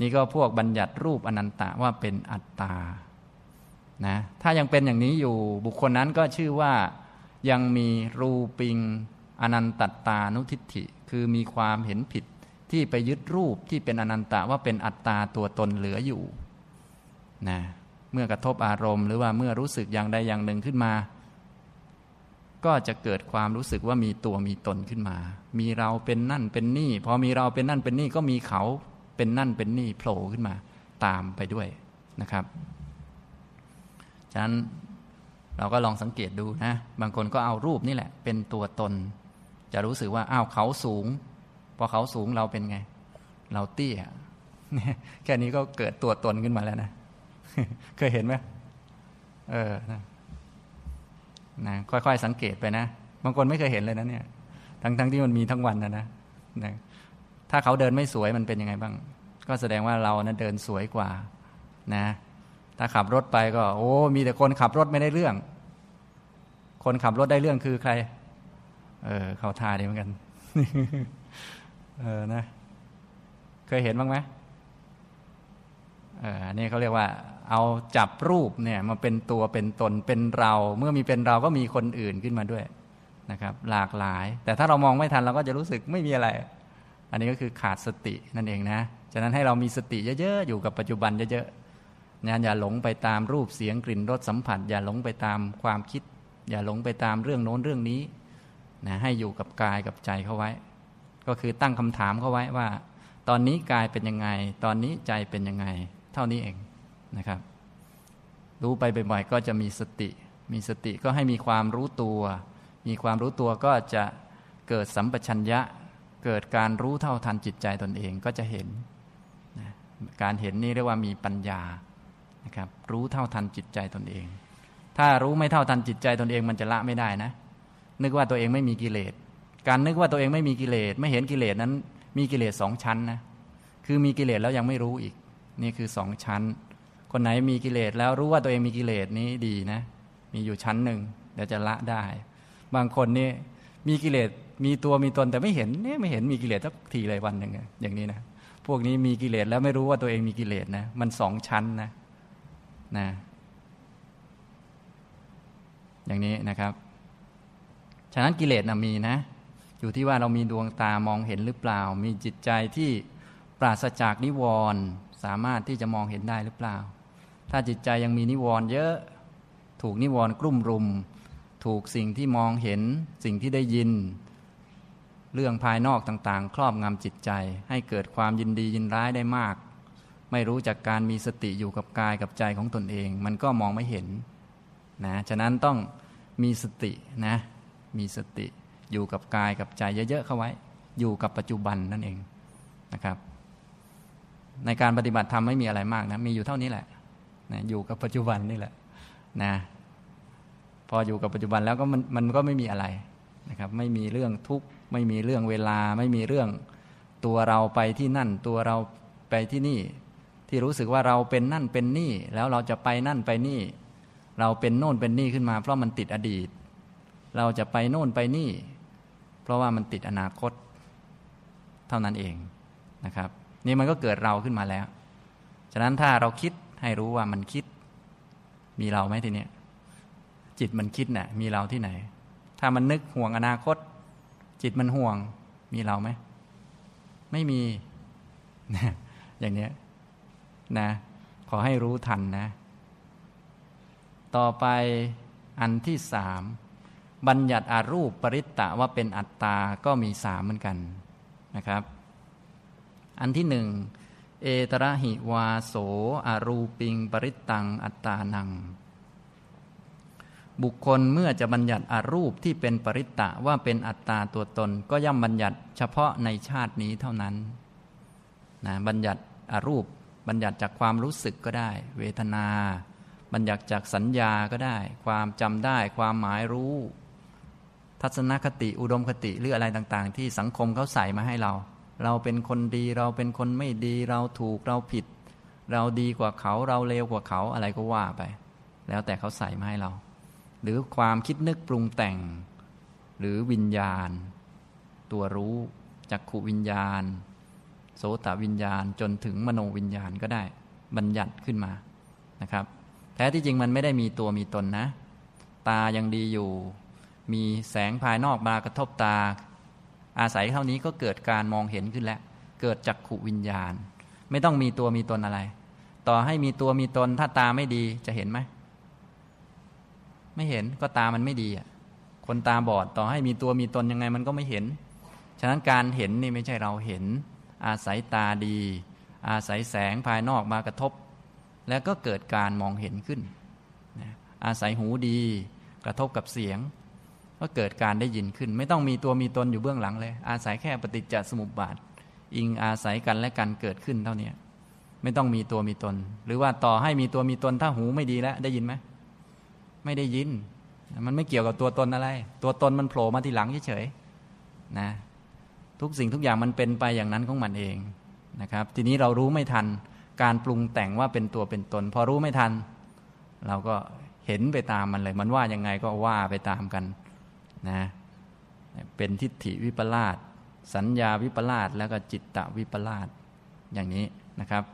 นี่ก็พวกบัญญัติรูปอนันตะว่าเป็นอัตตานะถ้ายังเป็นอย่างนี้อยู่บุคคลนั้นก็ชื่อว่ายังมีรูปิง อนันตตานุทิฏฐิคือมีความเห็นผิดที่ไปยึดรูปที่เป็นอนันตะว่าเป็นอัตตาตัวตนเหลืออยู่นะเมื่อกระทบอารมณ์หรือว่าเมื่อรู้สึกอย่างใดอย่างหนึ่งขึ้นมาก็จะเกิดความรู้สึกว่ามีตัวมีตนขึ้นมา มีเราเป็นนั่นเป็นนี่ พอมีเราเป็นนั่นเป็นนี่ก็มีเขาเป็นนั่นเป็นนี่ โผล่ขึ้นมา ตามไปด้วยนะครับ ฉะนั้นเราก็ลองสังเกตดูนะ บางคนก็เอารูปนี่แหละเป็นตัวตน จะรู้สึกว่าอ้าวเขาสูงพอเขาสูงเราเป็นไง เราเตี้ย แค่นี้ก็เกิดตัวตนขึ้นมาแล้วนะ เคยเห็นไหม เออนะนะค่อยๆ สังเกตไปนะ บางคนไม่เคยเห็นเลยนะเนี่ยทั้งๆ ที่มันมีทั้งวันนะนะนะถ้าเขาเดินไม่สวยมันเป็นยังไงบ้าง ก็แสดงว่าเรานะเดินสวยกว่า นะ ถ้าขับรถไปก็ โอ้ มีแต่คนขับรถไม่ได้เรื่อง คนขับรถได้เรื่องคือใคร เออ เขาทาดีเหมือนกันเออนะเคยเห็นบ้างไหมอันนี้เขาเรียกว่าเอาจับรูปเนี่ยมาเป็นตัวเป็นตนเป็นเรา เมื่อมีเป็นเราก็มีคนอื่นขึ้นมาด้วยนะครับหลากหลายแต่ถ้าเรามองไม่ทันเราก็จะรู้สึกไม่มีอะไร อันนี้ก็คือขาดสตินั่นเองนะฉะนั้นให้เรามี สติเยอะๆ อยู่กับปัจจุบันเยอะๆนะอย่าหลงไปตามรูปเสียงกลิ่นรสสัมผัส อย่าหลงไปตามความคิด อย่าหลงไปตามเรื่องโน้นเรื่องนี้นะให้อยู่กับกายกับใจเข้าไว้ ก็คือตั้งคำถามเข้าไว้ว่า ตอนนี้กายเป็นยังไงตอนนี้ใจเป็นยังไงเท่านี้เอง นะครับ รู้ไปบ่อยๆก็จะมีสติ มีสติก็ให้มีความรู้ตัว มีความรู้ตัวก็จะเกิดสัมปชัญญะ เกิดการรู้เท่าทันจิตใจตนเองก็จะเห็นนะการเห็นนี่เรียกว่า มีปัญญา นะครับ รู้เท่าทันจิตใจตนเอง ถ้ารู้ไม่เท่าทันจิตใจตนเองมันจะละไม่ได้นะ นึกว่าตัวเองไม่มีกิเลส การนึกว่าตัวเองไม่มีกิเลส ไม่เห็นกิเลสนั้น มีกิเลสสองชั้นนะ คือมีกิเลสแล้วยังไม่รู้อีกนี่คือสองชั้น คนไหนมีกิเลสแล้วรู้ว่าตัวเองมีกิเลสนี้ดีนะ มีอยู่ชั้นหนึ่งเดี๋ยวจะละได้ บางคนนี่มีกิเลส มีตัวมีตนแต่ไม่เห็นเนี่ยไม่เห็นมีกิเลสสักทีเลยวันหนึ่งอย่างนี้นะ พวกนี้มีกิเลสแล้วไม่รู้ว่าตัวเองมีกิเลสนะ มันสองชั้นนะ นะ อย่างนี้นะครับ ฉะนั้นกิเลสนะมีนะ อยู่ที่ว่าเรามีดวงตามองเห็นหรือเปล่า มีจิตใจที่ปราศจากนิวรณ์สามารถที่จะมองเห็นได้หรือเปล่า ถ้าจิตใจยังมีนิวรณ์เยอะ ถูกนิวรณ์กลุ่มรุม ถูกสิ่งที่มองเห็น สิ่งที่ได้ยิน เรื่องภายนอกต่างๆ ครอบงำจิตใจ ให้เกิดความยินดียินร้ายได้มาก ไม่รู้จากการมีสติอยู่กับกายกับใจของตนเอง มันก็มองไม่เห็น นะ ฉะนั้นต้องมีสตินะ มีสติอยู่กับกายกับใจเยอะๆ เข้าไว้ อยู่กับปัจจุบันนั่นเอง นะครับในการปฏิบัติธรรมไม่มีอะไรมากนะมีอยู่เท่านี้แหละนะอยู่กับปัจจุบันนี่แหละนะพออยู่กับปัจจุบันแล้วก็มันมันก็ไม่มีอะไรนะครับ ไม่มีเรื่องทุกข์ ไม่มีเรื่องเวลาไม่มีเรื่อง ตัวเราไปที่นั่น ตัวเราไปที่นี่ ที่รู้สึกว่าเราเป็นนั่นเป็นนี่แล้วเราจะไปนั่นไปนี่ เราเป็นโน่นเป็นนี่ขึ้นมาเพราะมันติดอดีต เราจะไปโน่นไปนี่ เพราะว่ามันติดอนาคตเท่านั้นเองนะครับนี่มันก็เกิดเราขึ้นมาแล้ว ฉะนั้นถ้าเราคิดให้รู้ว่ามันคิด มีเราไหมทีเนี้ยจิตมันคิดนะ่ะมีเราที่ไหน ถ้ามันนึกห่วงอนาคต จิตมันห่วง มีเราไหม ไม่มี อย่างเนี้ย นะ ขอให้รู้ทันนะ ต่อไปอันที่สาม บัญญัติอารูปปริตตะว่าเป็นอัตตาก็มีสามเหมือนกันนะครับอันที่หนึ่งเอตระหิวาโสอารูปิง ปริตังอัตตานัง บุคคลเมื่อจะบัญญัติอรูปที่เป็นปริตะว่าเป็นอัตตาตัวตน ก็ย่อมบัญญัติเฉพาะในชาตินี้เท่านั้นนะบัญญัติอรูป บัญญัติจากความรู้สึกก็ได้ เวทนา บัญญัติจากสัญญาก็ได้ ความจำได้ ความหมายรู้ ทัศนคติอุดมคติหรืออะไรต่าง ๆ ที่สังคมเขาใส่มาให้เราเราเป็นคนดีเราเป็นคนไม่ดีเราถูกเราผิด เราดีกว่าเขาเราเลวกว่าเขาอะไรก็ว่าไป แล้วแต่เขาใส่มาให้เรา หรือความคิดนึกปรุงแต่ง หรือวิญญาณ ตัวรู้จักขวิญญาณ โสตวิญญาณจนถึงมโนวิญญาณก็ได้บัญญัติขึ้นมานะครับ แท้ที่จริงมันไม่ได้มีตัวมีตนนะ ตายังดีอยู่ มีแสงภายนอกมากระทบตาอาศัยเท่านี้ก็เกิดการมองเห็นขึ้นแล้วเกิดจักขุวิญญาณ ไม่ต้องมีตัวมีตนอะไร ต่อให้มีตัวมีตนถ้าตาไม่ดีจะเห็นไหมไม่เห็นก็ตามันไม่ดีอ่ะ คนตาบอด ต่อให้มีตัวมีตนยังไงมันก็ไม่เห็น ฉะนั้นการเห็นนี่ไม่ใช่เราเห็น อาศัยตาดี อาศัยแสงภายนอกมากระทบ แล้วก็เกิดการมองเห็นขึ้นอาศัยหูดี กระทบกับเสียงก็เกิดการได้ยินขึ้น ไม่ต้องมีตัวมีตนอยู่เบื้องหลังเลย อาศัยแค่ปฏิจจสมุปบาท อิงอาศัยกันและกันเกิดขึ้นเท่านี้ไม่ต้องมีตัวมีตน หรือว่าต่อให้มีตัวมีตนถ้าหูไม่ดีแล้วได้ยินไหมไม่ได้ยิน มันไม่เกี่ยวกับตัวตนอะไร ตัวตนมันโผล่มาทีหลังเฉยๆนะ ทุกสิ่งทุกอย่างมันเป็นไปอย่างนั้นของมันเองนะครับ ทีนี้เรารู้ไม่ทัน การปรุงแต่งว่าเป็นตัวเป็นตน พอรู้ไม่ทัน เราก็เห็นไปตามมันเลย มันว่ายังไงก็ว่าไปตามกันนะเป็นทิฏฐิวิปลาสสัญญาวิปลาสแล้วก็จิตตวิปลาสอย่างนี้นะครับ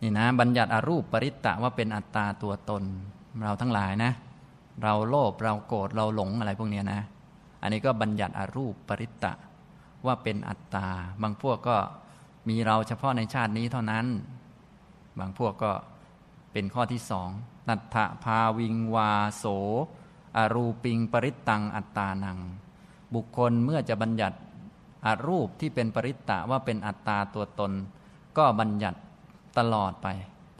นี่นะบัญญัติอรูปปริตตะว่าเป็นอัตตาตัวตนเราทั้งหลายนะ เราโลภเราโกรธเราหลงอะไรพวกนี้นะอันนี้ก็บัญญัติอรูปปริตตะว่าเป็นอัตตาบางพวกก็มีเราเฉพาะในชาตินี้เท่านั้น บางพวกก็เป็นข้อที่สองนัตถภาวิงวาโสอรูปิงปริตตังอัตตานัง บุคคลเมื่อจะบัญญัติอรูปที่เป็นปริตตะว่าเป็นอัตตาตัวตน ก็บัญญัติตลอดไป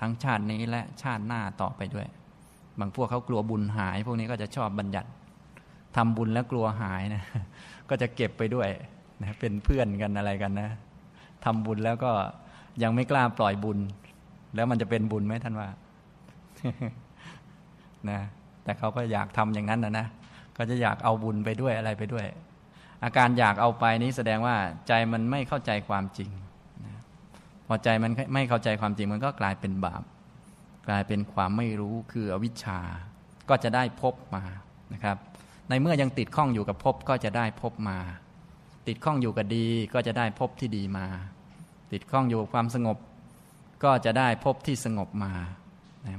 ทั้งชาตินี้และชาติหน้าต่อไปด้วย บางพวกเขากลัวบุญหาย พวกนี้ก็จะชอบบัญญัติทำบุญแล้วกลัวหายนะก็จะเก็บไปด้วยนะ เป็นเพื่อนกันอะไรกันนะทำบุญแล้วก็ยังไม่กล้าปล่อยบุญ แล้วมันจะเป็นบุญไหมท่านว่านะแต่เขาก็อยากทำอย่างนั้นนะนะ ก็จะอยากเอาบุญไปด้วยอะไรไปด้วย อาการอยากเอาไปนี้แสดงว่าใจมันไม่เข้าใจความจริงพอใจมันไม่เข้าใจความจริงมันก็กลายเป็นบาป กลายเป็นความไม่รู้ คืออวิชชา ก็จะได้พบมา นะครับ ในเมื่อยังติดข้องอยู่กับพบก็จะได้พบมา ติดข้องอยู่กับดีก็จะได้พบที่ดีมา ติดข้องอยู่กับความสงบก็จะได้พบที่สงบมา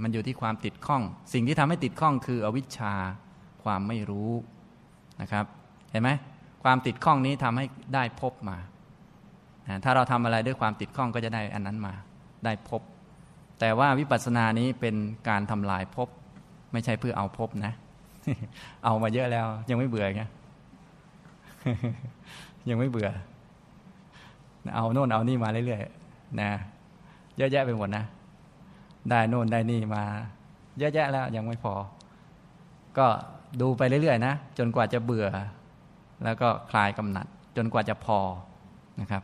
มันอยู่ที่ความติดข้อง สิ่งที่ทำให้ติดข้องคืออวิชชาความไม่รู้นะครับ เห็นไหมความติดข้องนี้ทำให้ได้พบมานะถ้าเราทำอะไรด้วยความติดข้องก็จะได้อันนั้นมา ได้พบ แต่ว่าวิปัสสนานี้เป็นการทำลายพบ ไม่ใช่เพื่อเอาพบนะ เอามาเยอะแล้วยังไม่เบื่อไงยังไม่เบื่อเอาโน่นเอานี่มาเรื่อยๆนะเยอะแยะไปหมดนะได้โน่นได้นี่มาเยอะแยะแล้วยังไม่พอ ก็ดูไปเรื่อยๆนะ จนกว่าจะเบื่อ แล้วก็คลายกำหนัด จนกว่าจะพอนะครับ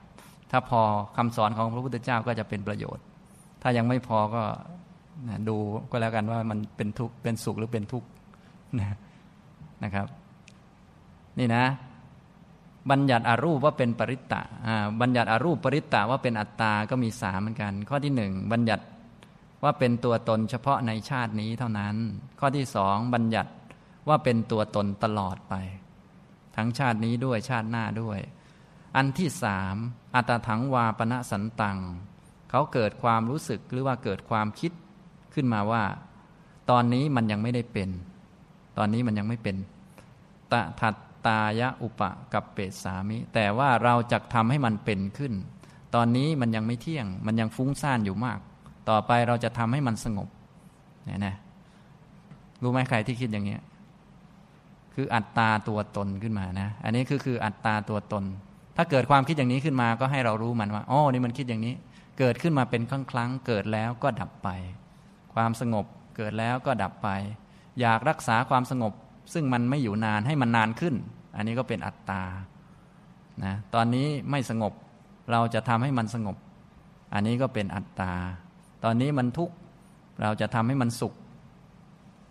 ถ้าพอคำสอนของพระพุทธเจ้าก็จะเป็นประโยชน์ ถ้ายังไม่พอก็ดูก็แล้วกันว่ามันเป็นทุกข์ เป็นสุขหรือเป็นทุกข์นะครับ นี่นะบัญญัติอรูปว่าเป็นปริตตะบัญญัติอรูปปริตตะว่าเป็นอัตตาก็มีสามเหมือนกัน ข้อที่หนึ่งบัญญัติว่าเป็นตัวตนเฉพาะในชาตินี้เท่านั้น ข้อที่สองบัญญัติว่าเป็นตัวตนตลอดไป ทั้งชาตินี้ด้วยชาติหน้าด้วย อันที่สามอัตถังวาปณะสันตังเขาเกิดความรู้สึกหรือว่าเกิดความคิดขึ้นมาว่า ตอนนี้มันยังไม่ได้เป็น ตอนนี้มันยังไม่เป็นตะถัตตายะอุปะกับเปตสามิแต่ว่าเราจะทำให้มันเป็นขึ้น ตอนนี้มันยังไม่เที่ยง มันยังฟุ้งซ่านอยู่มากต่อไปเราจะทำให้มันสงบเนี่ยนะรู้ไหมใครที่คิดอย่างเนี้ยคืออัตตาตัวตนขึ้นมานะ อันนี้คือคืออัตตาตัวตน ถ้าเกิดความคิดอย่างนี้ขึ้นมา ก็ให้เรารู้มันว่า อ๋อ นี่มันคิดอย่างนี้ เกิดขึ้นมาเป็นครั้งครั้ง เกิดแล้วก็ดับไป ความสงบเกิดแล้วก็ดับไป อยากรักษาความสงบ ซึ่งมันไม่อยู่นาน ให้มันนานขึ้น อันนี้ก็เป็นอัตตา นะ ตอนนี้ไม่สงบ เราจะทำให้มันสงบ อันนี้ก็เป็นอัตตาตอนนี้มันทุกข์เราจะทำให้มันสุข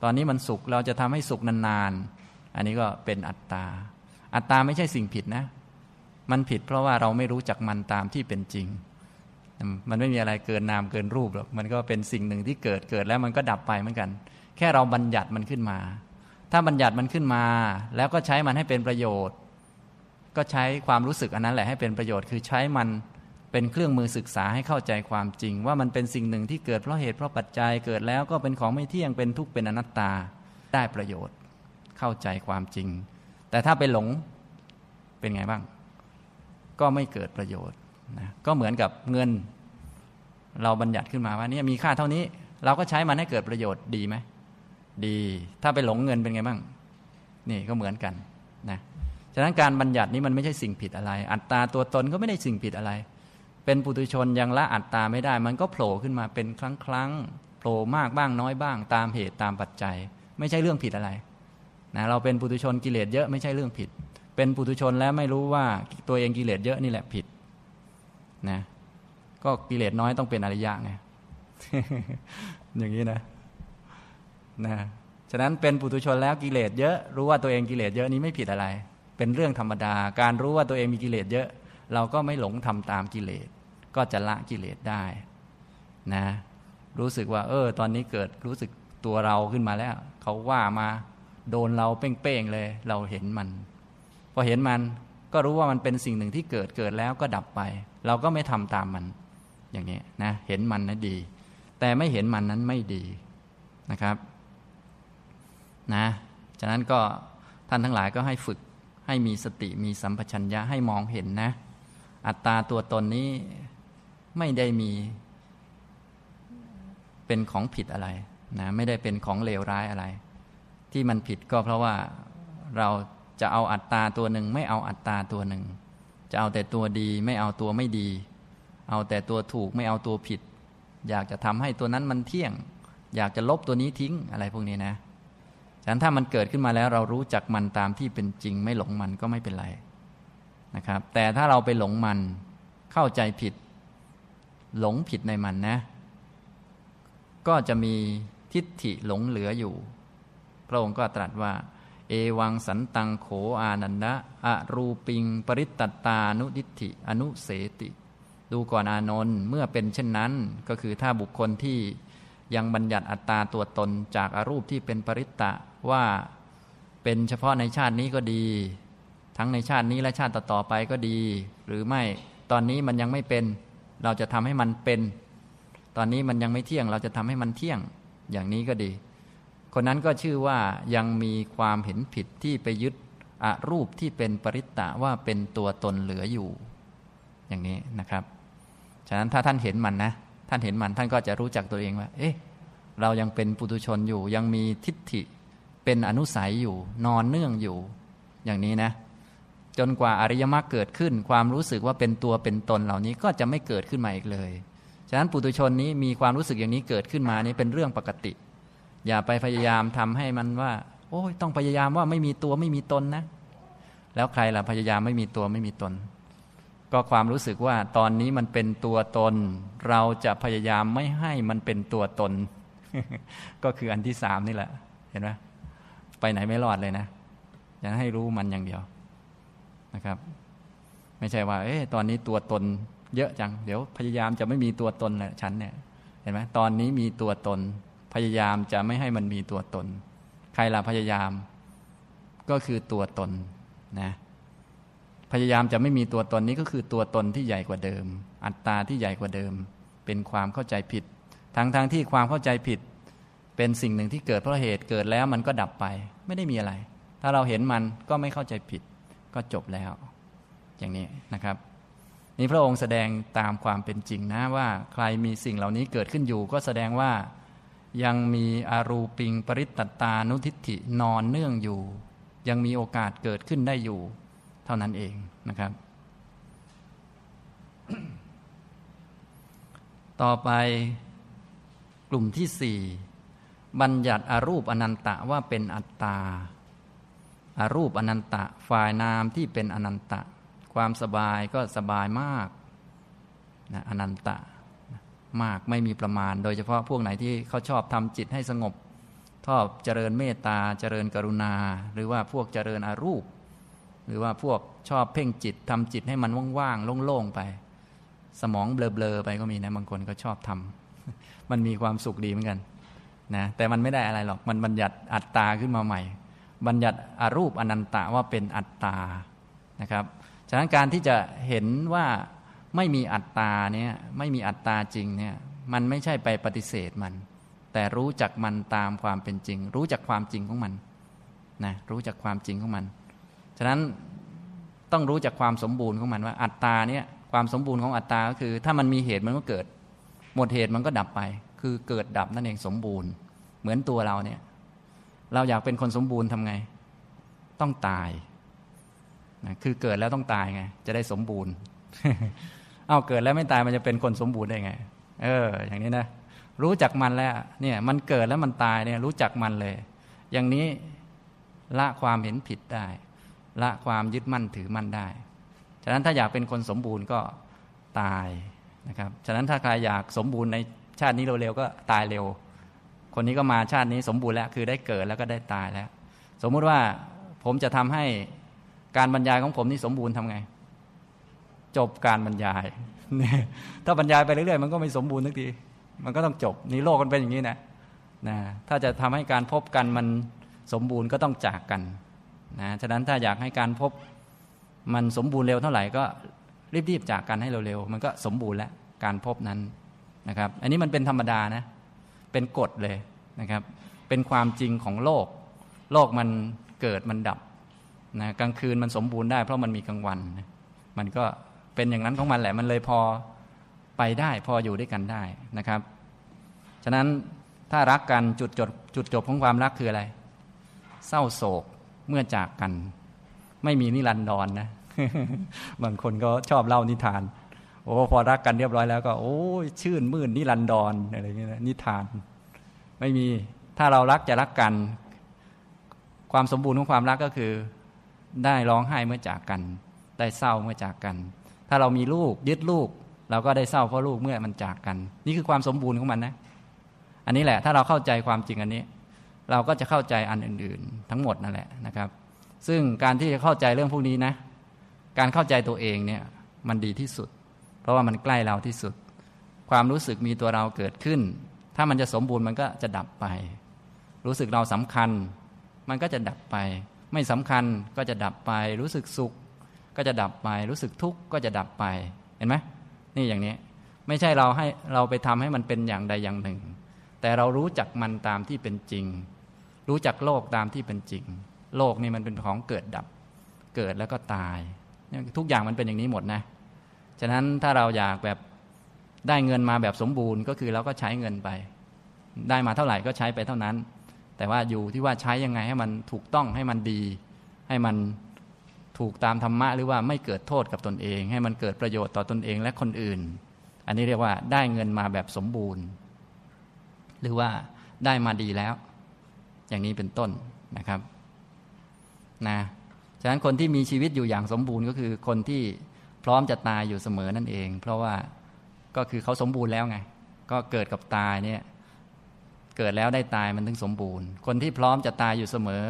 ตอนนี้มันสุขเราจะทำให้สุขนานๆ อันนี้ก็เป็นอัตตา อัตตาไม่ใช่สิ่งผิดนะ มันผิดเพราะว่าเราไม่รู้จักมันตามที่เป็นจริง มันไม่มีอะไรเกินนามเกินรูปหรอก มันก็เป็นสิ่งหนึ่งที่เกิดเกิดแล้วมันก็ดับไปเหมือนกัน แค่เราบัญญัติมันขึ้นมา ถ้าบัญญัติมันขึ้นมา แล้วก็ใช้มันให้เป็นประโยชน์ ก็ใช้ความรู้สึกอันนั้นแหละ ให้เป็นประโยชน์ คือใช้มันเป็นเครื่องมือศึกษาให้เข้าใจความจริง ว่ามันเป็นสิ่งหนึ่งที่เกิดเพราะเหตุเพราะปัจจัยเกิดแล้วก็เป็นของไม่เที่ยงเป็นทุกข์เป็นอนัตตาได้ประโยชน์ เข้าใจความจริง แต่ถ้าไปหลงเป็นไงบ้าง ก็ไม่เกิดประโยชน์นะก็เหมือนกับเงินเราบัญญัติขึ้นมาว่านี่มีค่าเท่านี้ เราก็ใช้มันให้เกิดประโยชน์ดีไหมดี ถ้าไปหลงเงินเป็นไงบ้าง นี่ก็เหมือนกันนะฉะนั้นการบัญญัตินี้มันไม่ใช่สิ่งผิดอะไร อัตราตัวตนก็ไม่ได้สิ่งผิดอะไรเป็นปุถุชนยังละอัตตาไม่ได้ มันก็โผล่ขึ้นมาเป็นครั้งครั้งโผล่มากบ้างน้อยบ้างตามเหตุตามปัจจัย ไม่ใช่เรื่องผิดอะไรนะเราเป็นปุถุชนกิเลสเยอะไม่ใช่เรื่องผิด เป็นปุถุชนแล้วไม่รู้ว่าตัวเองกิเลสเยอะนี่แหละผิดนะก็กิเลสน้อยต้องเป็นอริยะไงอย่างนี้นะนะฉะนั้นเป็นปุถุชนแล้วกิเลสเยอะรู้ว่าตัวเองกิเลสเยอะนี้ไม่ผิดอะไร เป็นเรื่องธรรมดา การรู้ว่าตัวเองมีกิเลสเยอะ เราก็ไม่หลงทำตามกิเลสก็จะละกิเลสได้นะ รู้สึกว่า เออ ตอนนี้เกิดรู้สึกตัวเราขึ้นมาแล้วเขาว่ามาโดนเราเป้งๆเลย เราเห็นมัน พอเห็นมัน ก็รู้ว่ามันเป็นสิ่งหนึ่งที่เกิดเกิดแล้วก็ดับไปเราก็ไม่ทำตามมันอย่างนี้นะเห็นมันนะดี แต่ไม่เห็นมันนั้นไม่ดีนะครับนะฉะนั้นก็ท่านทั้งหลายก็ให้ฝึกให้มีสติมีสัมปชัญญะให้มองเห็นนะ อัตตาตัวตนนี้ไม่ได้มีเป็นของผิดอะไรนะไม่ได้เป็นของเลวร้ายอะไร ที่มันผิดก็เพราะว่าเราจะเอาอัตตาตัวหนึ่ง ไม่เอาอัตตาตัวหนึ่ง จะเอาแต่ตัวดี ไม่เอาตัวไม่ดี เอาแต่ตัวถูกไม่เอาตัวผิด อยากจะทำให้ตัวนั้นมันเที่ยง อยากจะลบตัวนี้ทิ้งอะไรพวกนี้นะ ฉะนั้นถ้ามันเกิดขึ้นมาแล้ว เรารู้จักมันตามที่เป็นจริง ไม่หลงมันก็ไม่เป็นไรนะครับแต่ถ้าเราไปหลงมันเข้าใจผิดหลงผิดในมันนะ ก็จะมีทิฏฐิหลงเหลืออยู่ พระองค์ก็ตรัสว่า เอวังสันตังโขอานันดะอะรูปิง ปริตตตานุทิฏฐิ อนุเสติ ดูก่อนอานน์เมื่อเป็นเช่นนั้น ก็คือถ้าบุคคลที่ยังบัญญัติอัตตาตัวตนจากอารูปที่เป็นปริตตะว่าเป็นเฉพาะในชาตินี้ก็ดี ทั้งในชาตินี้และชาติต่อๆไปก็ดี หรือไม่ ตอนนี้มันยังไม่เป็นเราจะทำให้มันเป็น ตอนนี้มันยังไม่เที่ยง เราจะทำให้มันเที่ยงอย่างนี้ก็ดี คนนั้นก็ชื่อว่ายังมีความเห็นผิดที่ไปยึดอรูปที่เป็นปริตตะว่าเป็นตัวตนเหลืออยู่ อย่างนี้นะครับ ฉะนั้นถ้าท่านเห็นมันนะ ท่านเห็นมันท่านก็จะรู้จักตัวเองว่า เอ๊ะ เรายังเป็นปุถุชนอยู่ ยังมีทิฏฐิ เป็นอนุสัยอยู่ นอนเนื่องอยู่ อย่างนี้นะจนกว่าอริยมรรคเกิดขึ้น ความรู้สึกว่าเป็นตัวเป็นตนเหล่านี้ก็จะไม่เกิดขึ้นมาอีกเลย ฉะนั้นปุตุชนนี้มีความรู้สึกอย่างนี้เกิดขึ้นมานี้เป็นเรื่องปกติ อย่าไปพยายามทำให้มันว่าโอ้ยต้องพยายามว่าไม่มีตัวไม่มีตนนะ แล้วใครล่ะพยายามไม่มีตัวไม่มีตน ก็ความรู้สึกว่าตอนนี้มันเป็นตัวตน เราจะพยายามไม่ให้มันเป็นตัวตน ก็คืออันที่สามนี่แหละเห็นไหมไปไหนไม่รอดเลยนะอยากให้รู้มันอย่างเดียวนะครับไม่ใช่ว่าเอ๊ะตอนนี้ตัวตนเยอะจังเดี๋ยวพยายามจะไม่มีตัวตนแหละฉันเนี่ยเห็นไหมตอนนี้มีตัวตน พยายามจะไม่ให้มันมีตัวตน ใครล่ะพยายาม ก็คือตัวตนนะพยายามจะไม่มีตัวตนนี้ก็คือตัวตนที่ใหญ่กว่าเดิม อัตตาที่ใหญ่กว่าเดิม เป็นความเข้าใจผิด ทั้งางที่ความเข้าใจผิด เป็นสิ่งหนึ่งที่เกิดเพราะเหตุเกิดแล้วมันก็ดับไปไม่ได้มีอะไร ถ้าเราเห็นมันก็ไม่เข้าใจผิดก็จบแล้วอย่างนี้นะครับ นี่พระองค์แสดงตามความเป็นจริงนะว่าใครมีสิ่งเหล่านี้เกิดขึ้นอยู่ก็แสดงว่ายังมีอารูปิงปริตตตา นุทิฏฐินอนเนื่องอยู่ ยังมีโอกาสเกิดขึ้นได้อยู่เท่านั้นเองนะครับ ต่อไปกลุ่มที่สี่บัญญัติอรูปอนันตะว่าเป็นอัตตาอรูปอนันตะฝ่ายนามที่เป็นอนันตะความสบายก็สบายมากนะอนันตะมากไม่มีประมาณ โดยเฉพาะพวกไหนที่เขาชอบทำจิตให้สงบชอบเจริญเมตตาเจริญกรุณา หรือว่าพวกเจริญอารูป หรือว่าพวกชอบเพ่งจิตทำจิตให้มันว่างๆโล่งๆไป สมองเบลอๆไปก็มีนะบางคนก็ชอบทำ มันมีความสุขดีเหมือนกันนะแต่มันไม่ได้อะไรหรอกมันบัญญัติอัตตาขึ้นมาใหม่บัญญัติอรูปอนันตะว่าเป็นอัตตา นะครับ ฉะนั้นการที่จะเห็นว่าไม่มีอัตตาเนี่ยไม่มีอัตตาจริงเนี่ยมันไม่ใช่ไปปฏิเสธมัน แต่รู้จักมันตามความเป็นจริง รู้จักความจริงของมันนะรู้จักความจริงของมัน ฉะนั้นต้องรู้จักความสมบูรณ์ของมันว่าอัตตาเนี่ยความสมบูรณ์ของอัตตาก็คือ ถ้ามันมีเหตุมันก็เกิด หมดเหตุมันก็ดับไป คือเกิดดับนั่นเองสมบูรณ์ เหมือนตัวเราเนี่ยเราอยากเป็นคนสมบูรณ์ทำไง ต้องตายนะคือเกิดแล้วต้องตายไง จะได้สมบูรณ์เอาเกิดแล้วไม่ตายมันจะเป็นคนสมบูรณ์ได้ไง เออ อย่างนี้นะ รู้จักมันแล้วเนี่ยมันเกิดแล้วมันตายเนี่ยรู้จักมันเลย อย่างนี้ละความเห็นผิดได้ ละความยึดมั่นถือมั่นได้ ฉะนั้นถ้าอยากเป็นคนสมบูรณ์ก็ตายนะครับฉะนั้นถ้าใครอยากสมบูรณ์ในชาตินี้เร็วๆก็ตายเร็วคนนี้ก็มาชาตินี้สมบูรณ์แล้วคือได้เกิดแล้วก็ได้ตายแล้ว สมมุติว่าผมจะทำให้การบรรยายของผมนี่สมบูรณ์ทำไง จบการบรรยาย ถ้าบรรยายไปเรื่อย ๆมันก็ไม่สมบูรณ์ทักทีมันก็ต้องจบนี่โลกมันเป็นอย่างนี้นะนะถ้าจะทำให้การพบกันมันสมบูรณ์ก็ต้องจากกันนะฉะนั้นถ้าอยากให้การพบมันสมบูรณ์เร็วเท่าไหร่ก็รีบๆจากกันให้เร็วๆมันก็สมบูรณ์แล้วการพบนั้นนะครับอันนี้มันเป็นธรรมดานะเป็นกฎเลยนะครับ เป็นความจริงของโลก โลกมันเกิดมันดับนะกลางคืนมันสมบูรณ์ได้ เพราะมันมีกลางวัน มันก็เป็นอย่างนั้นของมันแหละมันเลยพอไปได้พออยู่ด้วยกันได้นะครับ ฉะนั้นถ้ารักกันจุดจบจุดจบของความรักคืออะไร เศร้าโศกเมื่อจากกัน ไม่มีนิรันดรนนะบางคนก็ชอบเล่านิทานโอ้พอรักกันเรียบร้อยแล้วก็ โอ้ยชื่นมื่นนิรันดรออะไรเงี้ยนิทาน ไม่มีถ้าเรารักจะรักกัน ความสมบูรณ์ของความรักก็คือ ได้ร้องไห้เมื่อจากกัน ได้เศร้าเมื่อจากกัน ถ้าเรามีลูก ยึดลูก เราก็ได้เศร้าเพราะลูกเมื่อมันจากกัน นี่คือความสมบูรณ์ของมันนะอันนี้แหละถ้าเราเข้าใจความจริงอันนี้ เราก็จะเข้าใจอันอื่น ๆ ทั้งหมดนั่นแหละนะครับ ซึ่งการที่จะเข้าใจเรื่องพวกนี้นะ การเข้าใจตัวเองเนี่ยมันดีที่สุดเพราะว่ามันใกล้เราที่สุดความรู้สึกมีตัวเราเกิดขึ้น ถ้ามันจะสมบูรณ์มันก็จะดับไป รู้สึกเราสำคัญ มันก็จะดับไป ไม่สำคัญก็จะดับไป รู้สึกสุข ก็จะดับไป รู้สึกทุกข์ก็จะดับไปเห็นไหมนี่อย่างนี้ ไม่ใช่เราให้เราไปทำให้มันเป็นอย่างใดอย่างหนึ่ง แต่เรารู้จักมันตามที่เป็นจริง รู้จักโลกตามที่เป็นจริง โลกนี่มันเป็นของเกิดดับเกิดแล้วก็ตาย ทุกอย่างมันเป็นอย่างนี้หมดนะฉะนั้นถ้าเราอยากแบบได้เงินมาแบบสมบูรณ์ ก็คือเราก็ใช้เงินไป ได้มาเท่าไหร่ก็ใช้ไปเท่านั้น แต่ว่าอยู่ที่ว่าใช้ยังไงให้มันถูกต้องให้มันดี ให้มันถูกตามธรรมะ หรือว่าไม่เกิดโทษกับตนเอง ให้มันเกิดประโยชน์ต่อตนเอง และคนอื่น อันนี้เรียกว่าได้เงินมาแบบสมบูรณ์ หรือว่าได้มาดีแล้ว อย่างนี้เป็นต้นนะครับนะฉะนั้นคนที่มีชีวิตอยู่อย่างสมบูรณ์ก็คือคนที่ร้อมจะตายอยู่เสมอนั่นเอง เพราะว่าก็คือเขาสมบูรณ์แล้วไง ก็เกิดกับตายเนี่ย เกิดแล้วได้ตายมันถึงสมบูรณ์ คนที่พร้อมจะตายอยู่เสมอ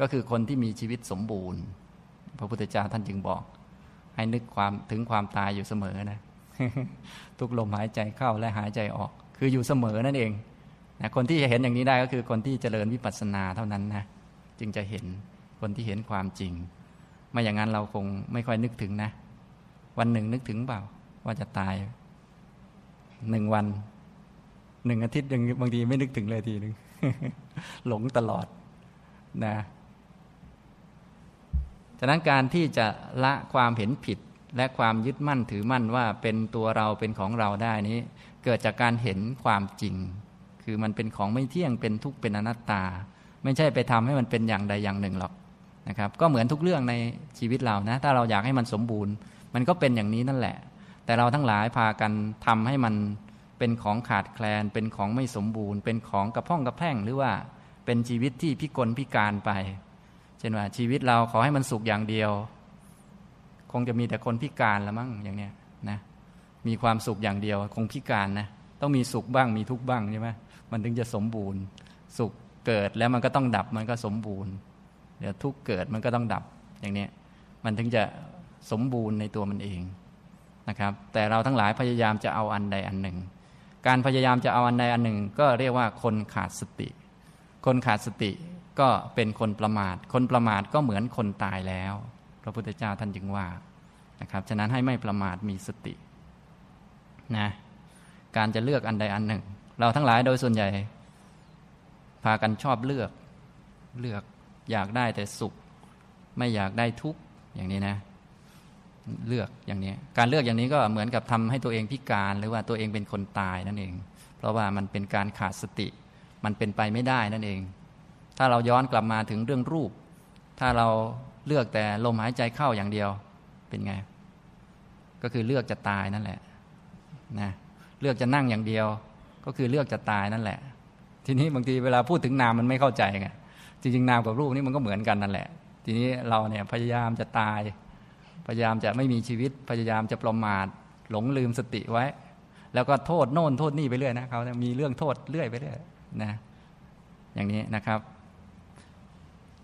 ก็คือคนที่มีชีวิตสมบูรณ์ พระพุทธเจ้าท่านจึงบอก ให้นึกความ ถึงความตายอยู่เสมอนะ ทุกลมหายใจเข้าและหายใจออก คืออยู่เสมอนั่นเองนะคนที่จะเห็นอย่างนี้ได้ก็คือคนที่เจริญวิปัสสนาเท่านั้นนะ จึงจะเห็นคนที่เห็นความจริง ไม่อย่างนั้นเราคงไม่ค่อยนึกถึงนะวันหนึ่งนึกถึงเปล่า ว่าจะตายหนึ่งวัน หนึ่งอาทิตย์ยังบางทีไม่นึกถึงเลยทีหนึ่งหลงตลอดนะฉะนั้นการที่จะละความเห็นผิดและความยึดมั่นถือมั่นว่า เป็นตัวเราเป็นของเราได้นี้ เกิดจากการเห็นความจริง คือมันเป็นของไม่เที่ยง เป็นทุกข์เป็นอนัตตา ไม่ใช่ไปทำให้มันเป็นอย่างใดอย่างหนึ่งหรอกนะครับ ก็เหมือนทุกเรื่องในชีวิตเรานะ ถ้าเราอยากให้มันสมบูรณ์มันก็เป็นอย่างนี้นั่นแหละ แต่เราทั้งหลายพากัน ทำให้มัน เป็นของขาดแคลน เป็นของไม่สมบูรณ์ เป็นของกระพ้องกระแพ่งหรือว่าเป็นชีวิตที่พิกลพิการไป เช่นว่าชีวิตเราขอให้มันสุขอย่างเดียว คงจะมีแต่คนพิการละมั้งอย่างเนี้ยนะ มีความสุขอย่างเดียวคงพิการนะ ต้องมีสุขบ้างมีทุกบ้างใช่ไหมมันถึงจะสมบูรณ์ สุขเกิดแล้วมันก็ต้องดับมันก็สมบูรณ์เดี๋ยวทุกเกิดมันก็ต้องดับอย่างเนี้ย มันถึงจะสมบูรณ์ในตัวมันเองนะครับ แต่เราทั้งหลายพยายามจะเอาอันใดอันหนึ่ง การพยายามจะเอาอันใดอันหนึ่ง ก็เรียกว่าคนขาดสติ คนขาดสติก็เป็นคนประมาท คนประมาทก็เหมือนคนตายแล้วพระพุทธเจ้าท่านจึงว่านะครับ ฉะนั้นให้ไม่ประมาทมีสตินะการจะเลือกอันใดอันหนึ่ง เราทั้งหลายโดยส่วนใหญ่ พากันชอบเลือกเลือกอยากได้แต่สุขไม่อยากได้ทุกข์อย่างนี้นะเลือกอย่างนี้การเลือกอย่างนี้ก็เหมือนกับทำให้ตัวเองพิการ หรือว่าตัวเองเป็นคนตายนั่นเอง เพราะว่ามันเป็นการขาดสติมันเป็นไปไม่ได้นั่นเอง ถ้าเราย้อนกลับมาถึงเรื่องรูป ถ้าเราเลือกแต่ลมหายใจเข้าอย่างเดียวเป็นไงก็คือเลือกจะตายนั่นแหละนะเลือกจะนั่งอย่างเดียวก็คือเลือกจะตายนั่นแหละ ทีนี้บางทีเวลาพูดถึงนามมันไม่เข้าใจไงจริงๆนามกับรูปนี่มันก็เหมือนกันนั่นแหละ ทีนี้เราเนี่ยพยายามจะตายพยายามจะไม่มีชีวิตพยายามจะประมาทหลงลืมสติไว้ แล้วก็โทษโน่นโทษนี่ไปเรื่อยนะเขามีเรื่องโทษเรื่อยไปเรื่อยนะ อย่างนี้นะครับ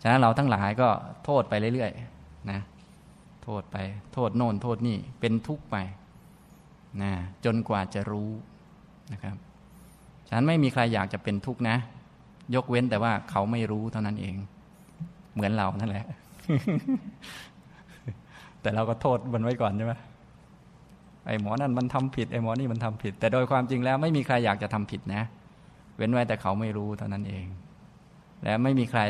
ฉะนั้นเราทั้งหลายก็โทษไปเรื่อยๆนะ โทษไป โทษโน่น โทษนี่เป็นทุกข์ไปนะจนกว่าจะรู้นะครับฉะนั้นไม่มีใครอยากจะเป็นทุกข์นะยกเว้นแต่ว่าเขาไม่รู้เท่านั้นเอง เหมือนเรานั่นแหละแต่เราก็โทษมันไว้ก่อนใช่ไหม ไอ้หมอนั่นมันทำผิด ไอ้หมอนี่มันทำผิด แต่โดยความจริงแล้ว ไม่มีใครอยากจะทำผิดนะ เว้นไว้แต่เขาไม่รู้เท่านั้นเอง และไม่มีใคร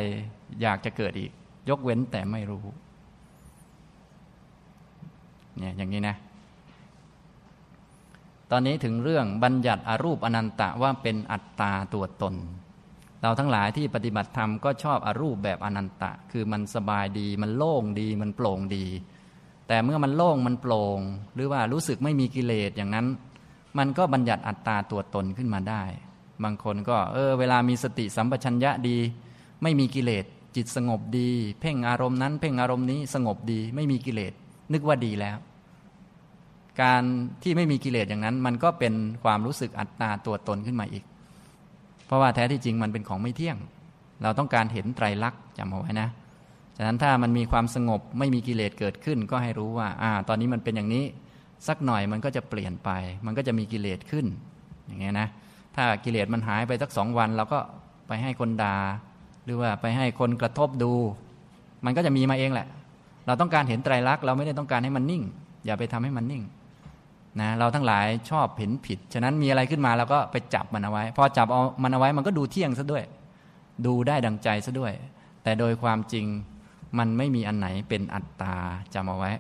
อยากจะเกิดอีก ยกเว้นแต่ไม่รู้ เนี่ยอย่างนี้นะ ตอนนี้ถึงเรื่องบัญญัติอรูปอนันตะว่าเป็นอัตตาตัวตน เราทั้งหลายที่ปฏิบัติธรรมก็ชอบอรูปแบบอนันตะ คือมันสบายดี มันโล่งดี มันโปร่งดีแต่เมื่อมันโล่งมันโปร่งหรือว่ารู้สึกไม่มีกิเลสอย่างนั้น มันก็บัญญัติอัตตาตัวตนขึ้นมาได้ บางคนก็ เออเวลามีสติสัมปชัญญะดี ไม่มีกิเลสจิตสงบดีเพ่งอารมณ์นั้น เพ่งอารมณ์นี้สงบดี ไม่มีกิเลสนึกว่าดีแล้ว การที่ไม่มีกิเลสอย่างนั้นมันก็เป็นความรู้สึกอัตตาตัวตนขึ้นมาอีก เพราะว่าแท้ที่จริงมันเป็นของไม่เที่ยง เราต้องการเห็นไตรลักษณ์จำเอาไว้นะฉะนั้นถ้ามันมีความสงบไม่มีกิเลสเกิดขึ้น ก็ให้รู้ว่า อ่า ตอนนี้มันเป็นอย่างนี้สักหน่อยมันก็จะเปลี่ยนไป มันก็จะมีกิเลสขึ้น อย่างเงี้ยนะ ถ้ากิเลสมันหายไปสักสองวันเราก็ไปให้คนดา่าหรือว่าไปให้คนกระทบดู มันก็จะมีมาเองแหละ เราต้องการเห็นไตรลักษณ์เราไม่ได้ต้องการให้มันนิ่ง อย่าไปทำให้มันนิ่งนะ เราทั้งหลายชอบเห็นผิด ฉะนั้นมีอะไรขึ้นมาเราก็ไปจับมันเอาไว้ พอจับเอามันเอาไว้มันก็ดูเที่ยงซะด้วย ดูได้ดังใจซะด้วย แต่โดยความจริงมันไม่มีอันไหนเป็นอัตตาจำเอาไว้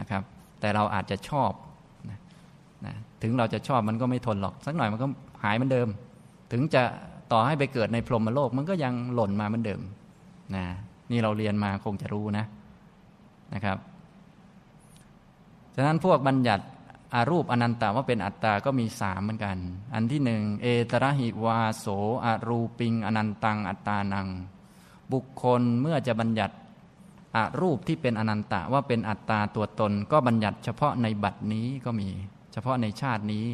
นะครับ แต่เราอาจจะชอบนะนะถึงเราจะชอบมันก็ไม่ทนหรอก สักหน่อยมันก็หายเหมือนเดิม ถึงจะต่อให้ไปเกิดในพรหมโลก มันก็ยังหล่นมาเหมือนเดิมนะนี่เราเรียนมาคงจะรู้นะนะครับฉะนั้นพวกบัญญัติอารูปอนันตาว่าเป็นอัตตาก็มีสามเหมือนกัน อันที่หนึ่งเอตระหิวาโสอรูปิงอนันตัง อัตตานัง บุคคลเมื่อจะบัญญัติอรูปที่เป็นอนันตะว่าเป็นอัตตาตัวตน ก็บัญญัติเฉพาะในบัดนี้ก็มี เฉพาะในชาตินี้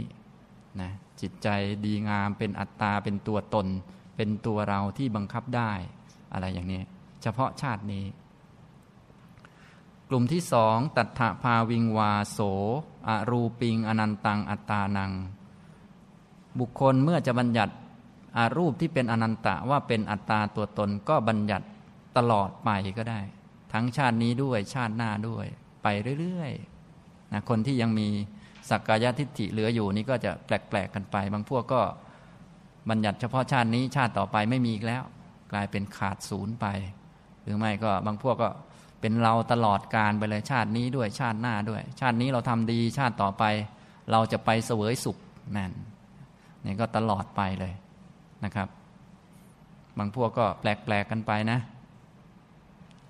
นะจิตใจดีงามเป็นอัตตาเป็นตัวตน เป็นตัวเราที่บังคับได้ อะไรอย่างนี้ เฉพาะชาตินี้ กลุ่มที่สองตัทธภาวิงวาโสอรูปิงอนันตัง อัตตานัง บุคคลเมื่อจะบัญญัติอรูปที่เป็นอนันตะว่าเป็นอัตตาตัวตนก็บัญญัติตลอดไปก็ได้ทั้งชาตินี้ด้วยชาติหน้าด้วย ไปเรื่อยๆนะคนที่ยังมีสักกายทิฏฐิเหลืออยู่นี่ก็จะแปลกๆกันไป บางพวกก็บัญญัติเฉพาะชาตินี้ชาติต่อไปไม่มีแล้ว กลายเป็นขาดศูนย์ไป หรือไม่ก็บางพวกก็เป็นเราตลอดการไปเลย ชาตินี้ด้วยชาติหน้าด้วย ชาตินี้เราทำดีชาติต่อไปเราจะไปเสวยสุขนั่นนี่ก็ตลอดไปเลยนะครับ บางพวกก็แปลกๆกันไปนะ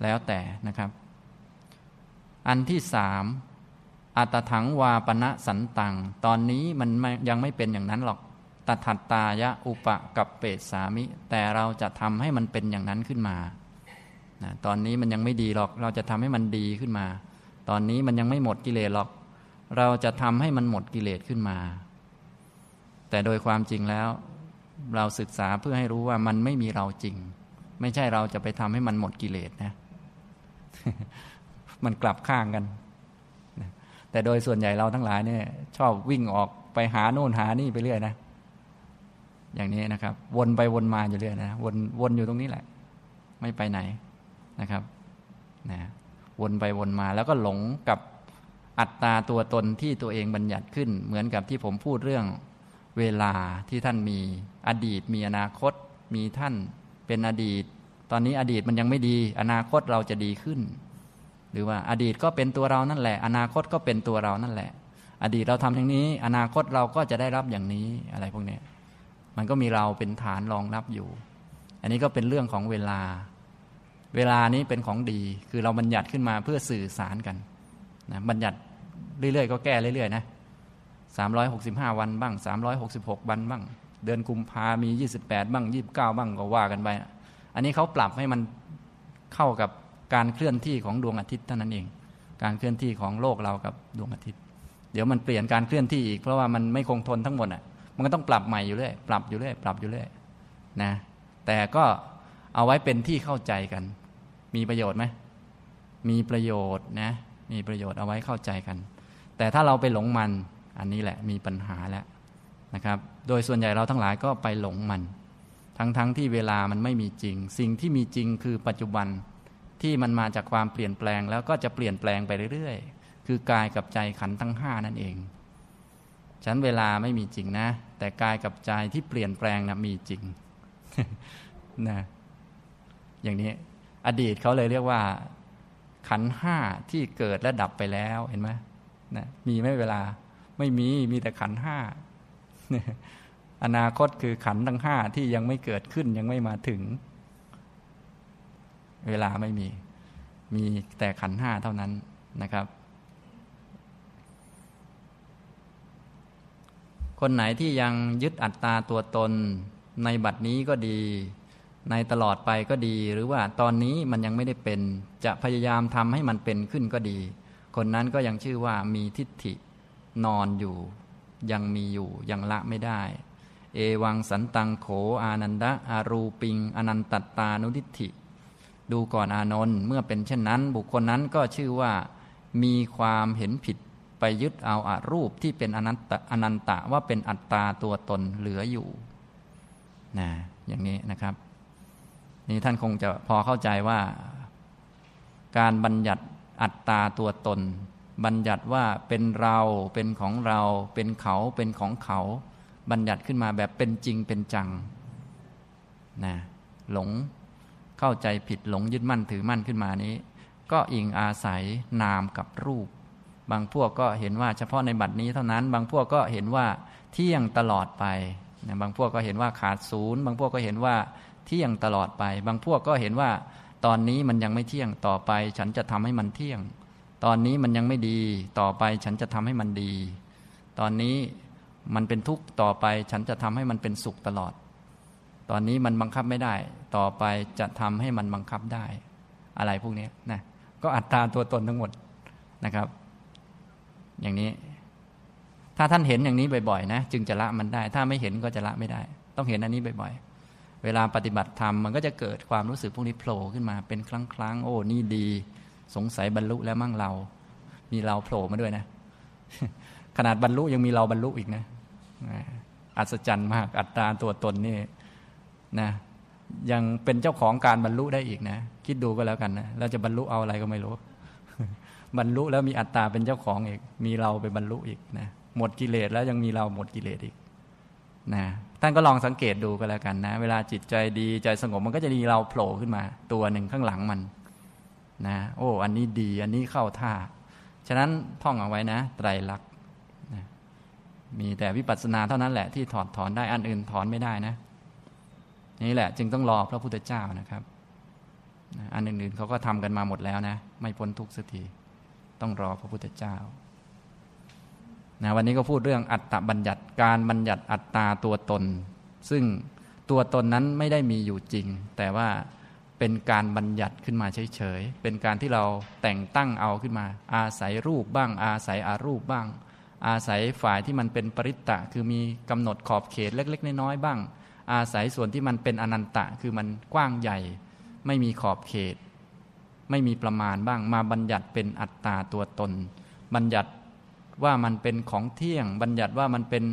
แล้วแต่นะครับ อันที่สามอัตถังวาปณะสันตัง ตอนนี้มันยังไม่เป็นอย่างนั้นหรอกตถัตตายะอุปะกับเปตสามิ แต่เราจะทำให้มันเป็นอย่างนั้นขึ้นมานะตอนนี้มันยังไม่ดีหรอก เราจะทำให้มันดีขึ้นมา ตอนนี้มันยังไม่หมดกิเลสหรอก เราจะทำให้มันหมดกิเลสขึ้นมา แต่โดยความจริงแล้ว เราศึกษาเพื่อให้รู้ว่ามันไม่มีเราจริง ไม่ใช่เราจะไปทำให้มันหมดกิเลสนะมันกลับข้างกัน แต่โดยส่วนใหญ่เราทั้งหลายเนี่ย ชอบวิ่งออกไปหาโน่นหานี่ไปเรื่อย นะ อย่างนี้นะครับ วนไปวนมาอยู่เรื่อยนะวนวนอยู่ตรงนี้แหละ ไม่ไปไหนนะครับนะวนไปวนมา แล้วก็หลงกับอัตราตัวตนที่ตัวเองบัญญัติขึ้น เหมือนกับที่ผมพูดเรื่อง เวลาที่ท่านมีอดีต มีอนาคตมีท่านเป็นอดีตตอนนี้อดีตมันยังไม่ดี อนาคตเราจะดีขึ้น หรือว่าอดีตก็เป็นตัวเรานั่นแหละ อนาคตก็เป็นตัวเรานั่นแหละ อดีตเราทำอย่างนี้ อนาคตเราก็จะได้รับอย่างนี้ อะไรพวกนี้ มันก็มีเราเป็นฐานรองรับอยู่ อันนี้ก็เป็นเรื่องของเวลา เวลานี้เป็นของดี คือเราบัญญัติขึ้นมาเพื่อสื่อสารกัน นะบัญญัติเรื่อยๆ ก็แก้เรื่อยๆนะห้าวันบ้าง 366วันบ้าง เดือนกุมภามี 28 บ้าง 29 บ้าง ก็ว่ากันไปนะอันนี้เขาปรับให้มันเข้ากับการเคลื่อนที่ของดวงอาทิตย์เท่านั้นเอง การเคลื่อนที่ของโลกเรากับดวงอาทิตย์ เดี๋ยวมันเปลี่ยนการเคลื่อนที่อีก เพราะว่ามันไม่คงทนทั้งหมดอ่ะมันก็ต้องปรับใหม่อยู่เรื่อยปรับอยู่เรื่อยปรับอยู่เรื่อยนะแต่ก็เอาไว้เป็นที่เข้าใจกัน มีประโยชน์ไหมมีประโยชน์นะมีประโยชน์เอาไว้เข้าใจกัน แต่ถ้าเราไปหลงมันอันนี้แหละมีปัญหาแล้วนะครับโดยส่วนใหญ่เราทั้งหลายก็ไปหลงมันทั้งๆทที่เวลามันไม่มีจริง สิ่งที่มีจริงคือปัจจุบันที่มันมาจากความเปลี่ยนแปลงแล้วก็จะเปลี่ยนแปลงไปเรื่อยๆคือกายกับใจขันทั้งห้านั่นเองฉันเวลาไม่มีจริงนะ แต่กายกับใจที่เปลี่ยนแปลงนะมีจริงนะอย่างนี้ อดีตเขาเลยเรียกว่า ขันห้าที่เกิดและดับไปแล้วเห็นไหมนะมีไม่เวลา ไม่มีมีแต่ขันห้าอนาคตคือขันทั้งห้าที่ยังไม่เกิดขึ้นยังไม่มาถึง เวลาไม่มีมีแต่ขันห้าเท่านั้นนะครับ คนไหนที่ยังยึดอัตตาตัวตน ในบัดนี้ก็ดีในตลอดไปก็ดี หรือว่าตอนนี้มันยังไม่ได้เป็นจะพยายามทำให้มันเป็นขึ้นก็ดี คนนั้นก็ยังชื่อว่ามีทิฏฐินอนอยู่ ยังมีอยู่ ยังละไม่ได้เอวังสันตังโข อานันดะอารูปิงอนันตตานุทิฐิดูก่อนอานนท์เมื่อเป็นเช่นนั้น บุคคลนั้นก็ชื่อว่า มีความเห็นผิดไปยึดเอาอารูปที่เป็นอนันตอนันตะว่าเป็นอัตตาตัวตนเหลืออยู่นะอย่างนี้นะครับ นี่ท่านคงจะพอเข้าใจว่าการบัญญัติอัตตาตัวตน บัญญัติว่าเป็นเราเป็นของเราเป็นเขาเป็นของเขาบัญญัติขึ้นมาแบบเป็นจริงเป็นจังนะหลง เข้าใจผิดหลงยึดมั่นถือมั่นขึ้นมานี้ ก็อิงอาศัยนามกับรูป บางพวกก็เห็นว่าเฉพาะในบัดนี้เท่านั้น บางพวกก็เห็นว่าเที่ยงตลอดไปนะบางพวกก็เห็นว่าขาดศูนย์ บางพวกก็เห็นว่าเที่ยงตลอดไป บางพวกก็เห็นว่าตอนนี้มันยังไม่เที่ยงต่อไป ฉันจะทำให้มันเที่ยง ตอนนี้มันยังไม่ดีต่อไป ฉันจะทำให้มันดี ตอนนี้มันเป็นทุกข์ต่อไปฉันจะทำให้มันเป็นสุขตลอด ตอนนี้มันบังคับไม่ได้ ต่อไปจะทำให้มันบังคับได้ อะไรพวกนี้นะก็อัตตาตัวตนทั้งหมดนะครับ อย่างนี้ ถ้าท่านเห็นอย่างนี้บ่อยๆนะจึงจะละมันได้ ถ้าไม่เห็นก็จะละไม่ได้ ต้องเห็นอันนี้บ่อยๆ เวลาปฏิบัติธรรมมันก็จะเกิดความรู้สึกพวกนี้โผล่ขึ้นมาเป็นครั้งๆโอ้นี่ดี สงสัยบรรลุแล้วมั่งเรา มีเราโผล่มาด้วยนะ ขนาดบรรลุยังมีเราบรรลุอีกนะอัศจรรย์มากอัตราตัวตนนี่นะยังเป็นเจ้าของการบรรลุได้อีกนะ คิดดูก็แล้วกันนะเราจะบรรลุเอาอะไรก็ไม่รู้ บรรลุแล้วมีอัตตาเป็นเจ้าของอีกมีเราไปบรรลุอีกนะ หมดกิเลสแล้วยังมีเราหมดกิเลสอีกนะท่านก็ลองสังเกตดูก็แล้วกันนะ เวลาจิตใจดีใจสงบมันก็จะมีเราโผล่ขึ้นมา ตัวหนึ่งข้างหลังมันนะโอ้อันนี้ดีอันนี้เข้าท่า ฉะนั้นท่องเอาไว้นะ ไตรลักษณมีแต่วิปัสสนาเท่านั้นแหละที่ถอดถอนได้อันอื่นถอนไม่ได้นะ นี่แหละจึงต้องรอพระพุทธเจ้านะครับอันอื่นๆเขาก็ทำกันมาหมดแล้วนะไม่พ้นทุกสักทีต้องรอพระพุทธเจ้านะวันนี้ก็พูดเรื่องอัตตบัญญัติการบัญญัติอัตตาตัวตน ซึ่งตัวตนนั้นไม่ได้มีอยู่จริง แต่ว่าเป็นการบัญญัติขึ้นมาเฉยๆเป็นการที่เราแต่งตั้งเอาขึ้นมา อาศัยรูปบ้าง อาศัยอารูปบ้างอาศัยฝ่ายที่มันเป็นปริตตะ คือมีกำหนดขอบเขตเล็กๆน้อยๆบ้าง อาศัยส่วนที่มันเป็นอนันตะ คือมันกว้างใหญ่ ไม่มีขอบเขต ไม่มีประมาณบ้าง มาบัญญัติเป็นอัตตาตัวตน บัญญัติว่ามันเป็นของเที่ยง บัญญัติว่ามันเป็น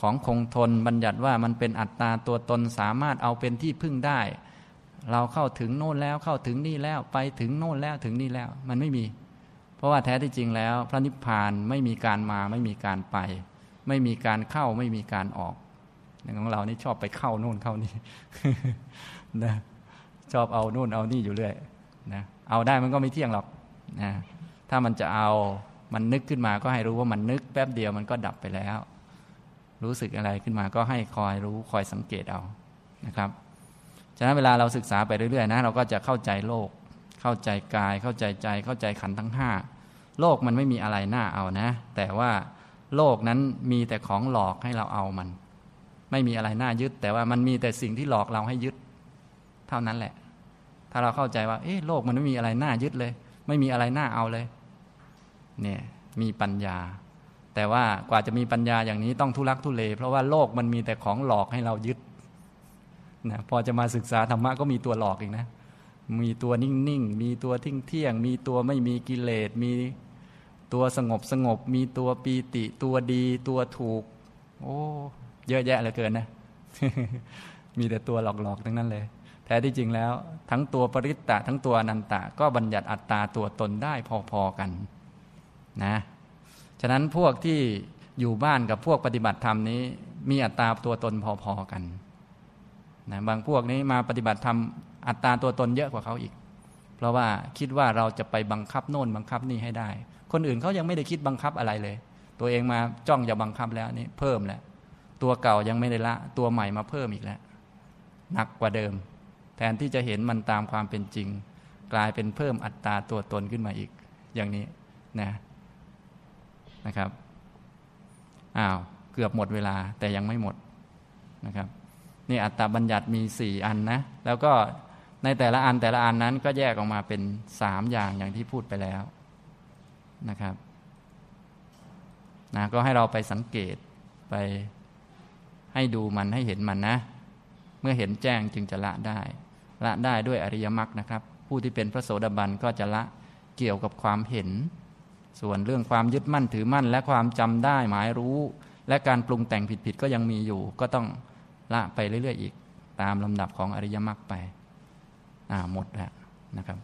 ของคงทน บัญญัติว่ามันเป็นอัตตาตัวตนสามารถเอาเป็นที่พึ่งได้ เราเข้าถึงโน่นแล้วเข้าถึงนี่แล้วไปถึงโน่นแล้วถึงนี่แล้ว มันไม่มีราะว่าแท้ที่จริงแล้วพระนิพพานไม่มีการมาไม่มีการไป ไม่มีการเข้าไม่มีการออกอย่างของเรานี่ชอบไปเข้านู่นเข้านี่นะชอบเอาโน่นเอานี่อยู่เรื่อยนะเอาได้มันก็ไม่เที่ยงหรอกนะถ้ามันจะเอามันนึกขึ้นมาก็ให้รู้ว่ามันนึกแป๊บเดียวมันก็ดับไปแล้ว รู้สึกอะไรขึ้นมาก็ให้คอยรู้คอยสังเกตเอานะครับฉะนั้นเวลาเราศึกษาไปเรื่อยๆนะเราก็จะเข้าใจโลก เข้าใจกาย เข้าใจใจเข้าใจขันทั้งห้าโลกมันไม่มีอะไรน่าเอานะ แต่ว่าโลกนั้นมีแต่ของหลอกให้เราเอามัน ไม่มีอะไรน่ายึด แต่ว่ามันมีแต่สิ่งที่หลอกเราให้ยึด เท่านั้นแหละ ถ้าเราเข้าใจว่า เอ๊ะโลกมันไม่มีอะไรน่ายึดเลย ไม่มีอะไรน่าเอาเลย เนี่ยมีปัญญา แต่ว่ากว่าจะมีปัญญาอย่างนี้ต้องทุลักทุเล เพราะว่าโลกมันมีแต่ของหลอกให้เรายึดนะพอจะมาศึกษาธรรมะก็มีตัวหลอกอีกนะมีตัวนิ่งๆมีตัวทิ้งเที่ยง มีตัวไม่มีกิเลสมีตัวสงบสงบมีตัวปีติตัวดี ตัวถูก โอ้เยอะแยะเหลือเกินนะมีแต่ตัวหลอกๆทั้งนั้นเลยแท้ที่จริงแล้ว ทั้งตัวปริตตะ ทั้งตัวนันตะก็บัญญัติอัตตาตัวตนได้พอๆกัน นะ ฉะนั้นพวกที่อยู่บ้านกับพวกปฏิบัติธรรมนี้ มีอัตตาตัวตนพอๆกันนะบางพวกนี้มาปฏิบัติธรรมอัตตาตัวตนเยอะกว่าเขาอีก เพราะว่าคิดว่าเราจะไปบังคับโน่นบังคับนี่ให้ได้คนอื่นเขายังไม่ได้คิดบังคับอะไรเลย ตัวเองมาจ้องจะบังคับแล้วนี่เพิ่มแล้ว ตัวเก่ายังไม่ได้ละ ตัวใหม่มาเพิ่มอีกแล้ว หนักกว่าเดิม แทนที่จะเห็นมันตามความเป็นจริง กลายเป็นเพิ่มอัตราตัวตนขึ้นมาอีก อย่างนี้นะ นะครับ อ้าว เกือบหมดเวลา แต่ยังไม่หมดนะครับ นี่อัตราบัญญัติมีสี่อันนะ แล้วก็ในแต่ละอันแต่ละอันนั้นก็แยกออกมาเป็นสามอย่างอย่างที่พูดไปแล้วนะครับนะก็ให้เราไปสังเกตไปให้ดูมันให้เห็นมันนะ เมื่อเห็นแจ้งจึงจะละได้ ละได้ด้วยอริยมรรคนะครับ ผู้ที่เป็นพระโสดาบันก็จะละเกี่ยวกับความเห็น ส่วนเรื่องความยึดมั่นถือมั่น และความจำได้หมายรู้ และการปรุงแต่งผิดๆก็ยังมีอยู่ ก็ต้องละไปเรื่อย ๆ อีกตามลำดับของอริยมรรคไปอ่าหมดแล้วนะครับ